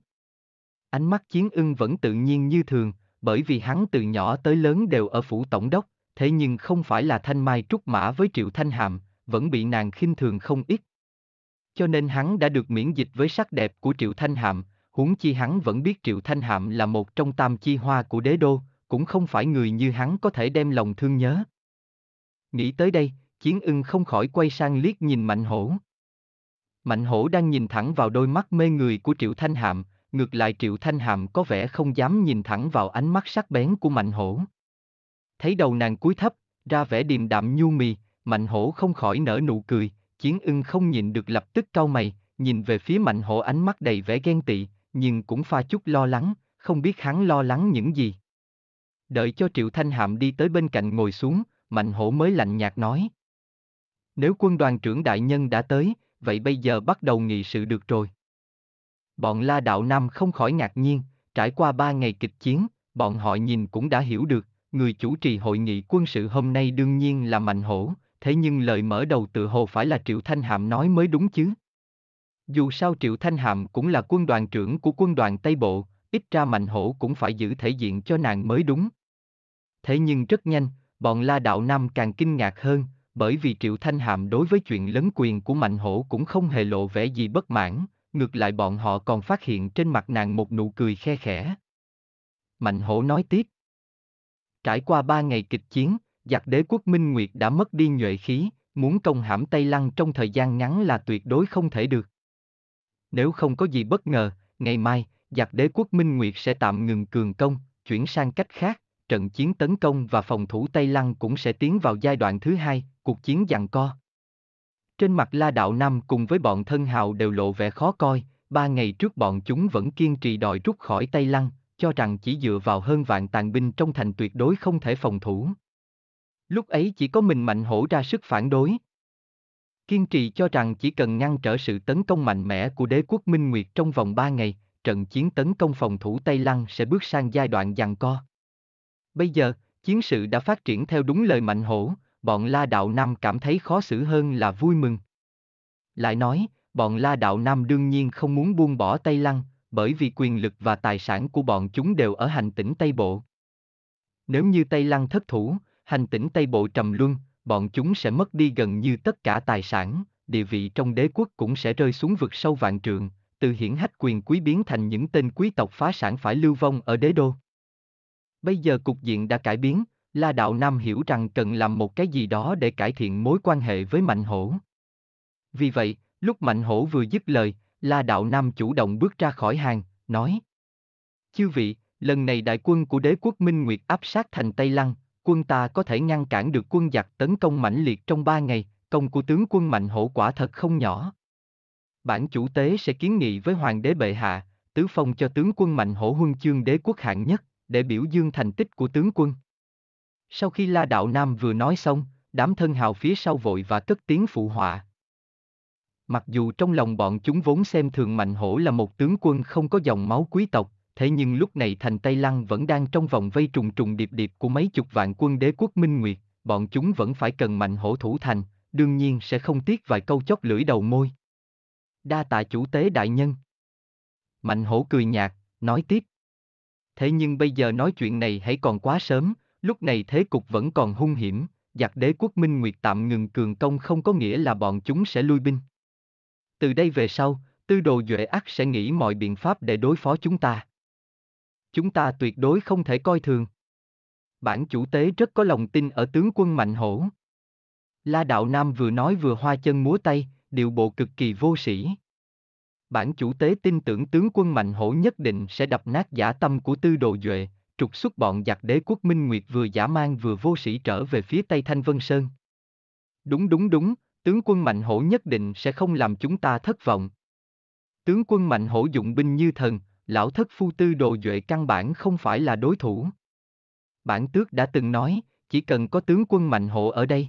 [SPEAKER 1] Ánh mắt chiến ưng vẫn tự nhiên như thường, bởi vì hắn từ nhỏ tới lớn đều ở phủ tổng đốc, thế nhưng không phải là thanh mai trúc mã với Triệu Thanh Hàm, vẫn bị nàng khinh thường không ít. Cho nên hắn đã được miễn dịch với sắc đẹp của Triệu Thanh Hàm, huống chi hắn vẫn biết Triệu Thanh Hàm là một trong tam chi hoa của đế đô, cũng không phải người như hắn có thể đem lòng thương nhớ. Nghĩ tới đây, Chiến ưng không khỏi quay sang liếc nhìn Mạnh Hổ. Mạnh Hổ đang nhìn thẳng vào đôi mắt mê người của Triệu Thanh Hàm, ngược lại Triệu Thanh Hàm có vẻ không dám nhìn thẳng vào ánh mắt sắc bén của Mạnh Hổ. Thấy đầu nàng cúi thấp, ra vẻ điềm đạm nhu mì, Mạnh Hổ không khỏi nở nụ cười, Chiến Ưng không nhìn được lập tức cau mày, nhìn về phía Mạnh Hổ ánh mắt đầy vẻ ghen tị, nhưng cũng pha chút lo lắng, không biết hắn lo lắng những gì. Đợi cho Triệu Thanh Hàm đi tới bên cạnh ngồi xuống, Mạnh Hổ mới lạnh nhạt nói. Nếu quân đoàn trưởng đại nhân đã tới, vậy bây giờ bắt đầu nghị sự được rồi bọn La Đạo Nam không khỏi ngạc nhiên, trải qua ba ngày kịch chiến, bọn họ nhìn cũng đã hiểu được, người chủ trì hội nghị quân sự hôm nay đương nhiên là Mạnh Hổ, thế nhưng lời mở đầu tự hồ phải là Triệu Thanh Hạm nói mới đúng chứ. Dù sao Triệu Thanh Hạm cũng là quân đoàn trưởng của quân đoàn Tây Bộ, ít ra Mạnh Hổ cũng phải giữ thể diện cho nàng mới đúng. Thế nhưng rất nhanh, bọn La Đạo Nam càng kinh ngạc hơn, bởi vì Triệu Thanh Hàm đối với chuyện lấn quyền của Mạnh Hổ cũng không hề lộ vẻ gì bất mãn, ngược lại bọn họ còn phát hiện trên mặt nàng một nụ cười khe khẽ. Mạnh hổ nói tiếp. Trải qua ba ngày kịch chiến, giặc đế quốc Minh Nguyệt đã mất đi nhuệ khí, muốn công hãm Tây Lăng trong thời gian ngắn là tuyệt đối không thể được. Nếu không có gì bất ngờ, ngày mai, giặc đế quốc Minh Nguyệt sẽ tạm ngừng cường công, chuyển sang cách khác, trận chiến tấn công và phòng thủ Tây Lăng cũng sẽ tiến vào giai đoạn thứ hai, cuộc chiến giằng co. Trên mặt La Đạo Nam cùng với bọn thân hào đều lộ vẻ khó coi, ba ngày trước bọn chúng vẫn kiên trì đòi rút khỏi Tây Lăng, cho rằng chỉ dựa vào hơn vạn tàn binh trong thành tuyệt đối không thể phòng thủ. Lúc ấy chỉ có mình mạnh hổ ra sức phản đối. Kiên trì cho rằng chỉ cần ngăn trở sự tấn công mạnh mẽ của đế quốc Minh Nguyệt trong vòng ba ngày, trận chiến tấn công phòng thủ Tây Lăng sẽ bước sang giai đoạn giằng co. Bây giờ, chiến sự đã phát triển theo đúng lời mạnh hổ, bọn La Đạo Nam cảm thấy khó xử hơn là vui mừng. Lại nói, bọn La Đạo Nam đương nhiên không muốn buông bỏ Tây Lăng, bởi vì quyền lực và tài sản của bọn chúng đều ở hành tỉnh Tây Bộ. Nếu như Tây Lăng thất thủ, hành tỉnh Tây Bộ trầm luân, bọn chúng sẽ mất đi gần như tất cả tài sản, địa vị trong đế quốc cũng sẽ rơi xuống vực sâu vạn trường, từ hiển hách quyền quý biến thành những tên quý tộc phá sản phải lưu vong ở đế đô. Bây giờ cục diện đã cải biến, La Đạo Nam hiểu rằng cần làm một cái gì đó để cải thiện mối quan hệ với Mạnh Hổ. Vì vậy, lúc Mạnh Hổ vừa dứt lời, La Đạo Nam chủ động bước ra khỏi hàng, nói Chư vị, lần này đại quân của đế quốc Minh Nguyệt áp sát thành Tây Lăng, quân ta có thể ngăn cản được quân giặc tấn công mãnh liệt trong ba ngày, công của tướng quân Mạnh Hổ quả thật không nhỏ. Bản chủ tế sẽ kiến nghị với Hoàng đế Bệ Hạ, tứ phong cho tướng quân Mạnh Hổ huân chương đế quốc hạng nhất, để biểu dương thành tích của tướng quân. Sau khi La Đạo Nam vừa nói xong, đám thân hào phía sau vội và cất tiếng phụ họa. Mặc dù trong lòng bọn chúng vốn xem thường Mạnh Hổ là một tướng quân không có dòng máu quý tộc, thế nhưng lúc này thành Tây Lăng vẫn đang trong vòng vây trùng trùng điệp điệp của mấy chục vạn quân đế quốc Minh Nguyệt, bọn chúng vẫn phải cần Mạnh Hổ thủ thành, đương nhiên sẽ không tiếc vài câu chóp lưỡi đầu môi. Đa tạ chủ tế đại nhân. Mạnh Hổ cười nhạt, nói tiếp. Thế nhưng bây giờ nói chuyện này hãy còn quá sớm, Lúc này thế cục vẫn còn hung hiểm, giặc đế quốc Minh Nguyệt tạm ngừng cường công không có nghĩa là bọn chúng sẽ lui binh. Từ đây về sau, tư đồ duệ ác sẽ nghĩ mọi biện pháp để đối phó chúng ta. Chúng ta tuyệt đối không thể coi thường. Bản chủ tế rất có lòng tin ở tướng quân mạnh hổ. La Đạo Nam vừa nói vừa hoa chân múa tay, điệu bộ cực kỳ vô sĩ. Bản chủ tế tin tưởng tướng quân mạnh hổ nhất định sẽ đập nát giả tâm của tư đồ duệ, trục xuất bọn giặc đế quốc Minh Nguyệt vừa giả mang vừa vô sĩ trở về phía Tây Thanh Vân Sơn. Đúng đúng đúng, tướng quân Mạnh Hổ nhất định sẽ không làm chúng ta thất vọng. Tướng quân Mạnh Hổ dụng binh như thần, lão thất phu tư đồ duệ căn bản không phải là đối thủ. Bản tước đã từng nói, chỉ cần có tướng quân Mạnh Hổ ở đây.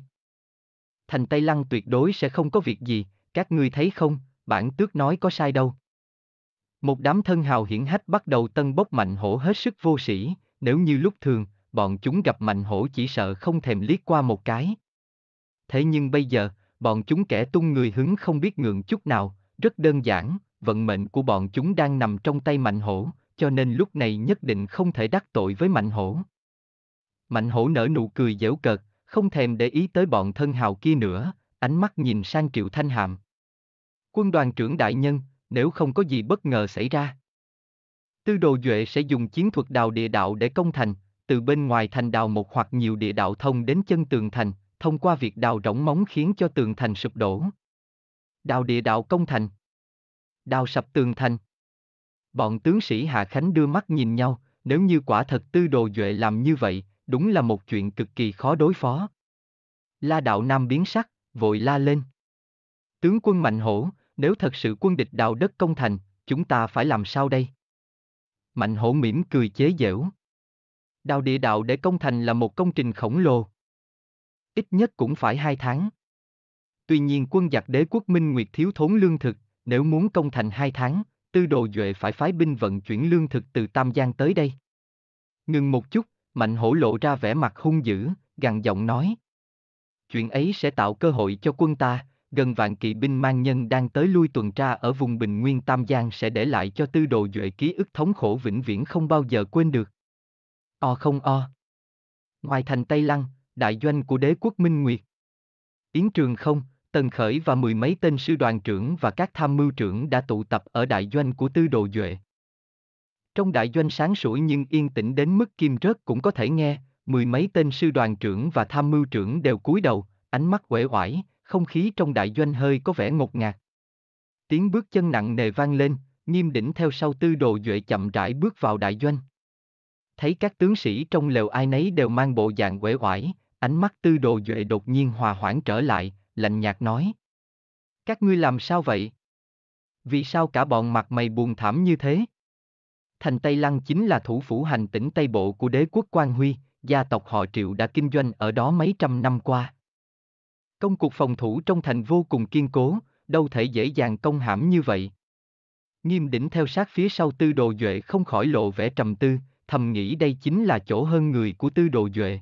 [SPEAKER 1] Thành Tây Lăng tuyệt đối sẽ không có việc gì, các ngươi thấy không, bản tước nói có sai đâu. Một đám thân hào hiển hách bắt đầu tân bốc Mạnh Hổ hết sức vô sĩ, nếu như lúc thường, bọn chúng gặp mạnh hổ chỉ sợ không thèm liếc qua một cái. Thế nhưng bây giờ, bọn chúng kẻ tung người hứng không biết ngượng chút nào, rất đơn giản, vận mệnh của bọn chúng đang nằm trong tay mạnh hổ, cho nên lúc này nhất định không thể đắc tội với mạnh hổ. Mạnh hổ nở nụ cười dễu cợt, không thèm để ý tới bọn thân hào kia nữa, ánh mắt nhìn sang Triệu Thanh Hàm. Quân đoàn trưởng đại nhân, nếu không có gì bất ngờ xảy ra. Tư đồ Duệ sẽ dùng chiến thuật đào địa đạo để công thành, từ bên ngoài thành đào một hoặc nhiều địa đạo thông đến chân tường thành, thông qua việc đào rỗng móng khiến cho tường thành sụp đổ. Đào địa đạo công thành. Đào sập tường thành. Bọn tướng sĩ Hạ Khánh đưa mắt nhìn nhau, nếu như quả thật tư đồ Duệ làm như vậy, đúng là một chuyện cực kỳ khó đối phó. La đạo Nam biến sắc, vội la lên. Tướng quân mạnh hổ, nếu thật sự quân địch đào đất công thành, chúng ta phải làm sao đây? Mạnh hổ mỉm cười chế giễu. Đào địa đạo để công thành là một công trình khổng lồ. Ít nhất cũng phải hai tháng. Tuy nhiên quân giặc đế quốc Minh Nguyệt thiếu thốn lương thực, nếu muốn công thành hai tháng, tư đồ duệ phải phái binh vận chuyển lương thực từ Tam Giang tới đây. Ngừng một chút, Mạnh hổ lộ ra vẻ mặt hung dữ, gằn giọng nói. Chuyện ấy sẽ tạo cơ hội cho quân ta, gần vạn kỵ binh mang nhân đang tới lui tuần tra ở vùng bình nguyên Tam Giang sẽ để lại cho tư đồ duệ ký ức thống khổ vĩnh viễn không bao giờ quên được. O không o. Ngoài thành Tây Lăng, đại doanh của đế quốc Minh Nguyệt. Yến Trường không, Tần Khởi và mười mấy tên sư đoàn trưởng và các tham mưu trưởng đã tụ tập ở đại doanh của tư đồ duệ. Trong đại doanh sáng sủa nhưng yên tĩnh đến mức kim rớt cũng có thể nghe, mười mấy tên sư đoàn trưởng và tham mưu trưởng đều cúi đầu, ánh mắt uể oải, không khí trong đại doanh hơi có vẻ ngột ngạt. Tiếng bước chân nặng nề vang lên, nghiêm đỉnh theo sau tư đồ duệ chậm rãi bước vào đại doanh. Thấy các tướng sĩ trong lều ai nấy đều mang bộ dạng uể oải, ánh mắt tư đồ duệ đột nhiên hòa hoãn trở lại, lạnh nhạt nói. Các ngươi làm sao vậy? Vì sao cả bọn mặt mày buồn thảm như thế? Thành Tây Lăng chính là thủ phủ hành tỉnh Tây Bộ của đế quốc Quan Huy, gia tộc họ Triệu đã kinh doanh ở đó mấy trăm năm qua. Công cuộc phòng thủ trong thành vô cùng kiên cố, đâu thể dễ dàng công hãm như vậy. Nghiêm đỉnh theo sát phía sau tư đồ duệ không khỏi lộ vẻ trầm tư, thầm nghĩ đây chính là chỗ hơn người của tư đồ duệ.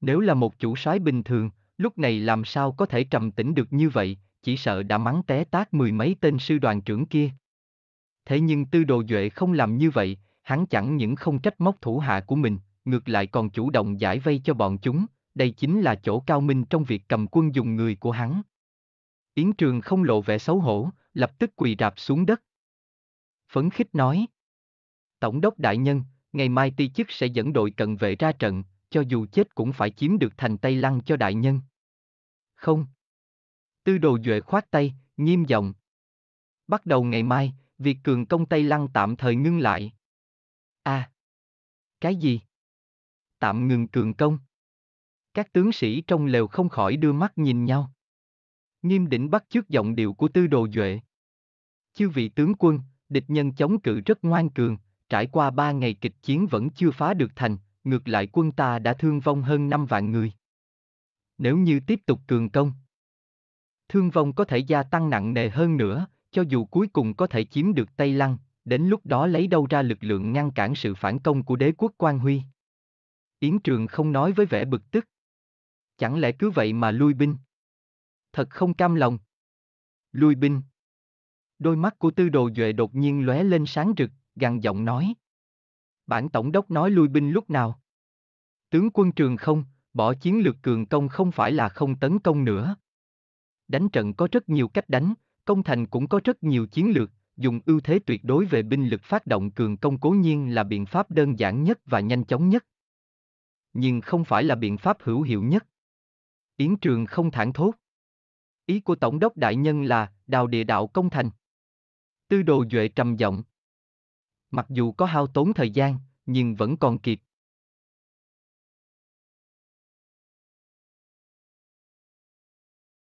[SPEAKER 1] Nếu là một chủ soái bình thường, lúc này làm sao có thể trầm tĩnh được như vậy, chỉ sợ đã mắng té tát mười mấy tên sư đoàn trưởng kia. Thế nhưng tư đồ duệ không làm như vậy, hắn chẳng những không trách móc thủ hạ của mình, ngược lại còn chủ động giải vây cho bọn chúng, đây chính là chỗ cao minh trong việc cầm quân dùng người của hắn. Yến Trường không lộ vẻ xấu hổ, lập tức quỳ rạp xuống đất. Phấn khích nói. Tổng đốc đại nhân, ngày mai ti chức sẽ dẫn đội cận vệ ra trận, cho dù chết cũng phải chiếm được thành Tây Lăng cho đại nhân. Không. Tư đồ Duệ khoát tay, nghiêm giọng. Bắt đầu ngày mai, việc cường công Tây Lăng tạm thời ngưng lại. a à, Cái gì? Tạm ngừng cường công. Các tướng sĩ trong lều không khỏi đưa mắt nhìn nhau. Nghiêm đỉnh bắt trước giọng điệu của tư đồ duệ. Chư vị tướng quân, địch nhân chống cự rất ngoan cường, trải qua ba ngày kịch chiến vẫn chưa phá được thành, ngược lại quân ta đã thương vong hơn năm vạn người. Nếu như tiếp tục cường công, thương vong có thể gia tăng nặng nề hơn nữa, cho dù cuối cùng có thể chiếm được Tây Lăng, đến lúc đó lấy đâu ra lực lượng ngăn cản sự phản công của đế quốc Quan Huy. Yến Trường không nói với vẻ bực tức. Chẳng lẽ cứ vậy mà lui binh? Thật không cam lòng. Lui binh. Đôi mắt của tư đồ Duệ đột nhiên lóe lên sáng rực, gằn giọng nói. Bản tổng đốc nói lui binh lúc nào? Tướng quân trường không, bỏ chiến lược cường công không phải là không tấn công nữa. Đánh trận có rất nhiều cách đánh, công thành cũng có rất nhiều chiến lược, dùng ưu thế tuyệt đối về binh lực phát động cường công cố nhiên là biện pháp đơn giản nhất và nhanh chóng nhất. Nhưng không phải là biện pháp hữu hiệu nhất. Yến Trường không thản thốt. Ý của Tổng đốc Đại Nhân là đào địa đạo công thành. Tư đồ Duệ trầm giọng. Mặc dù có hao tốn thời gian, nhưng vẫn còn kịp.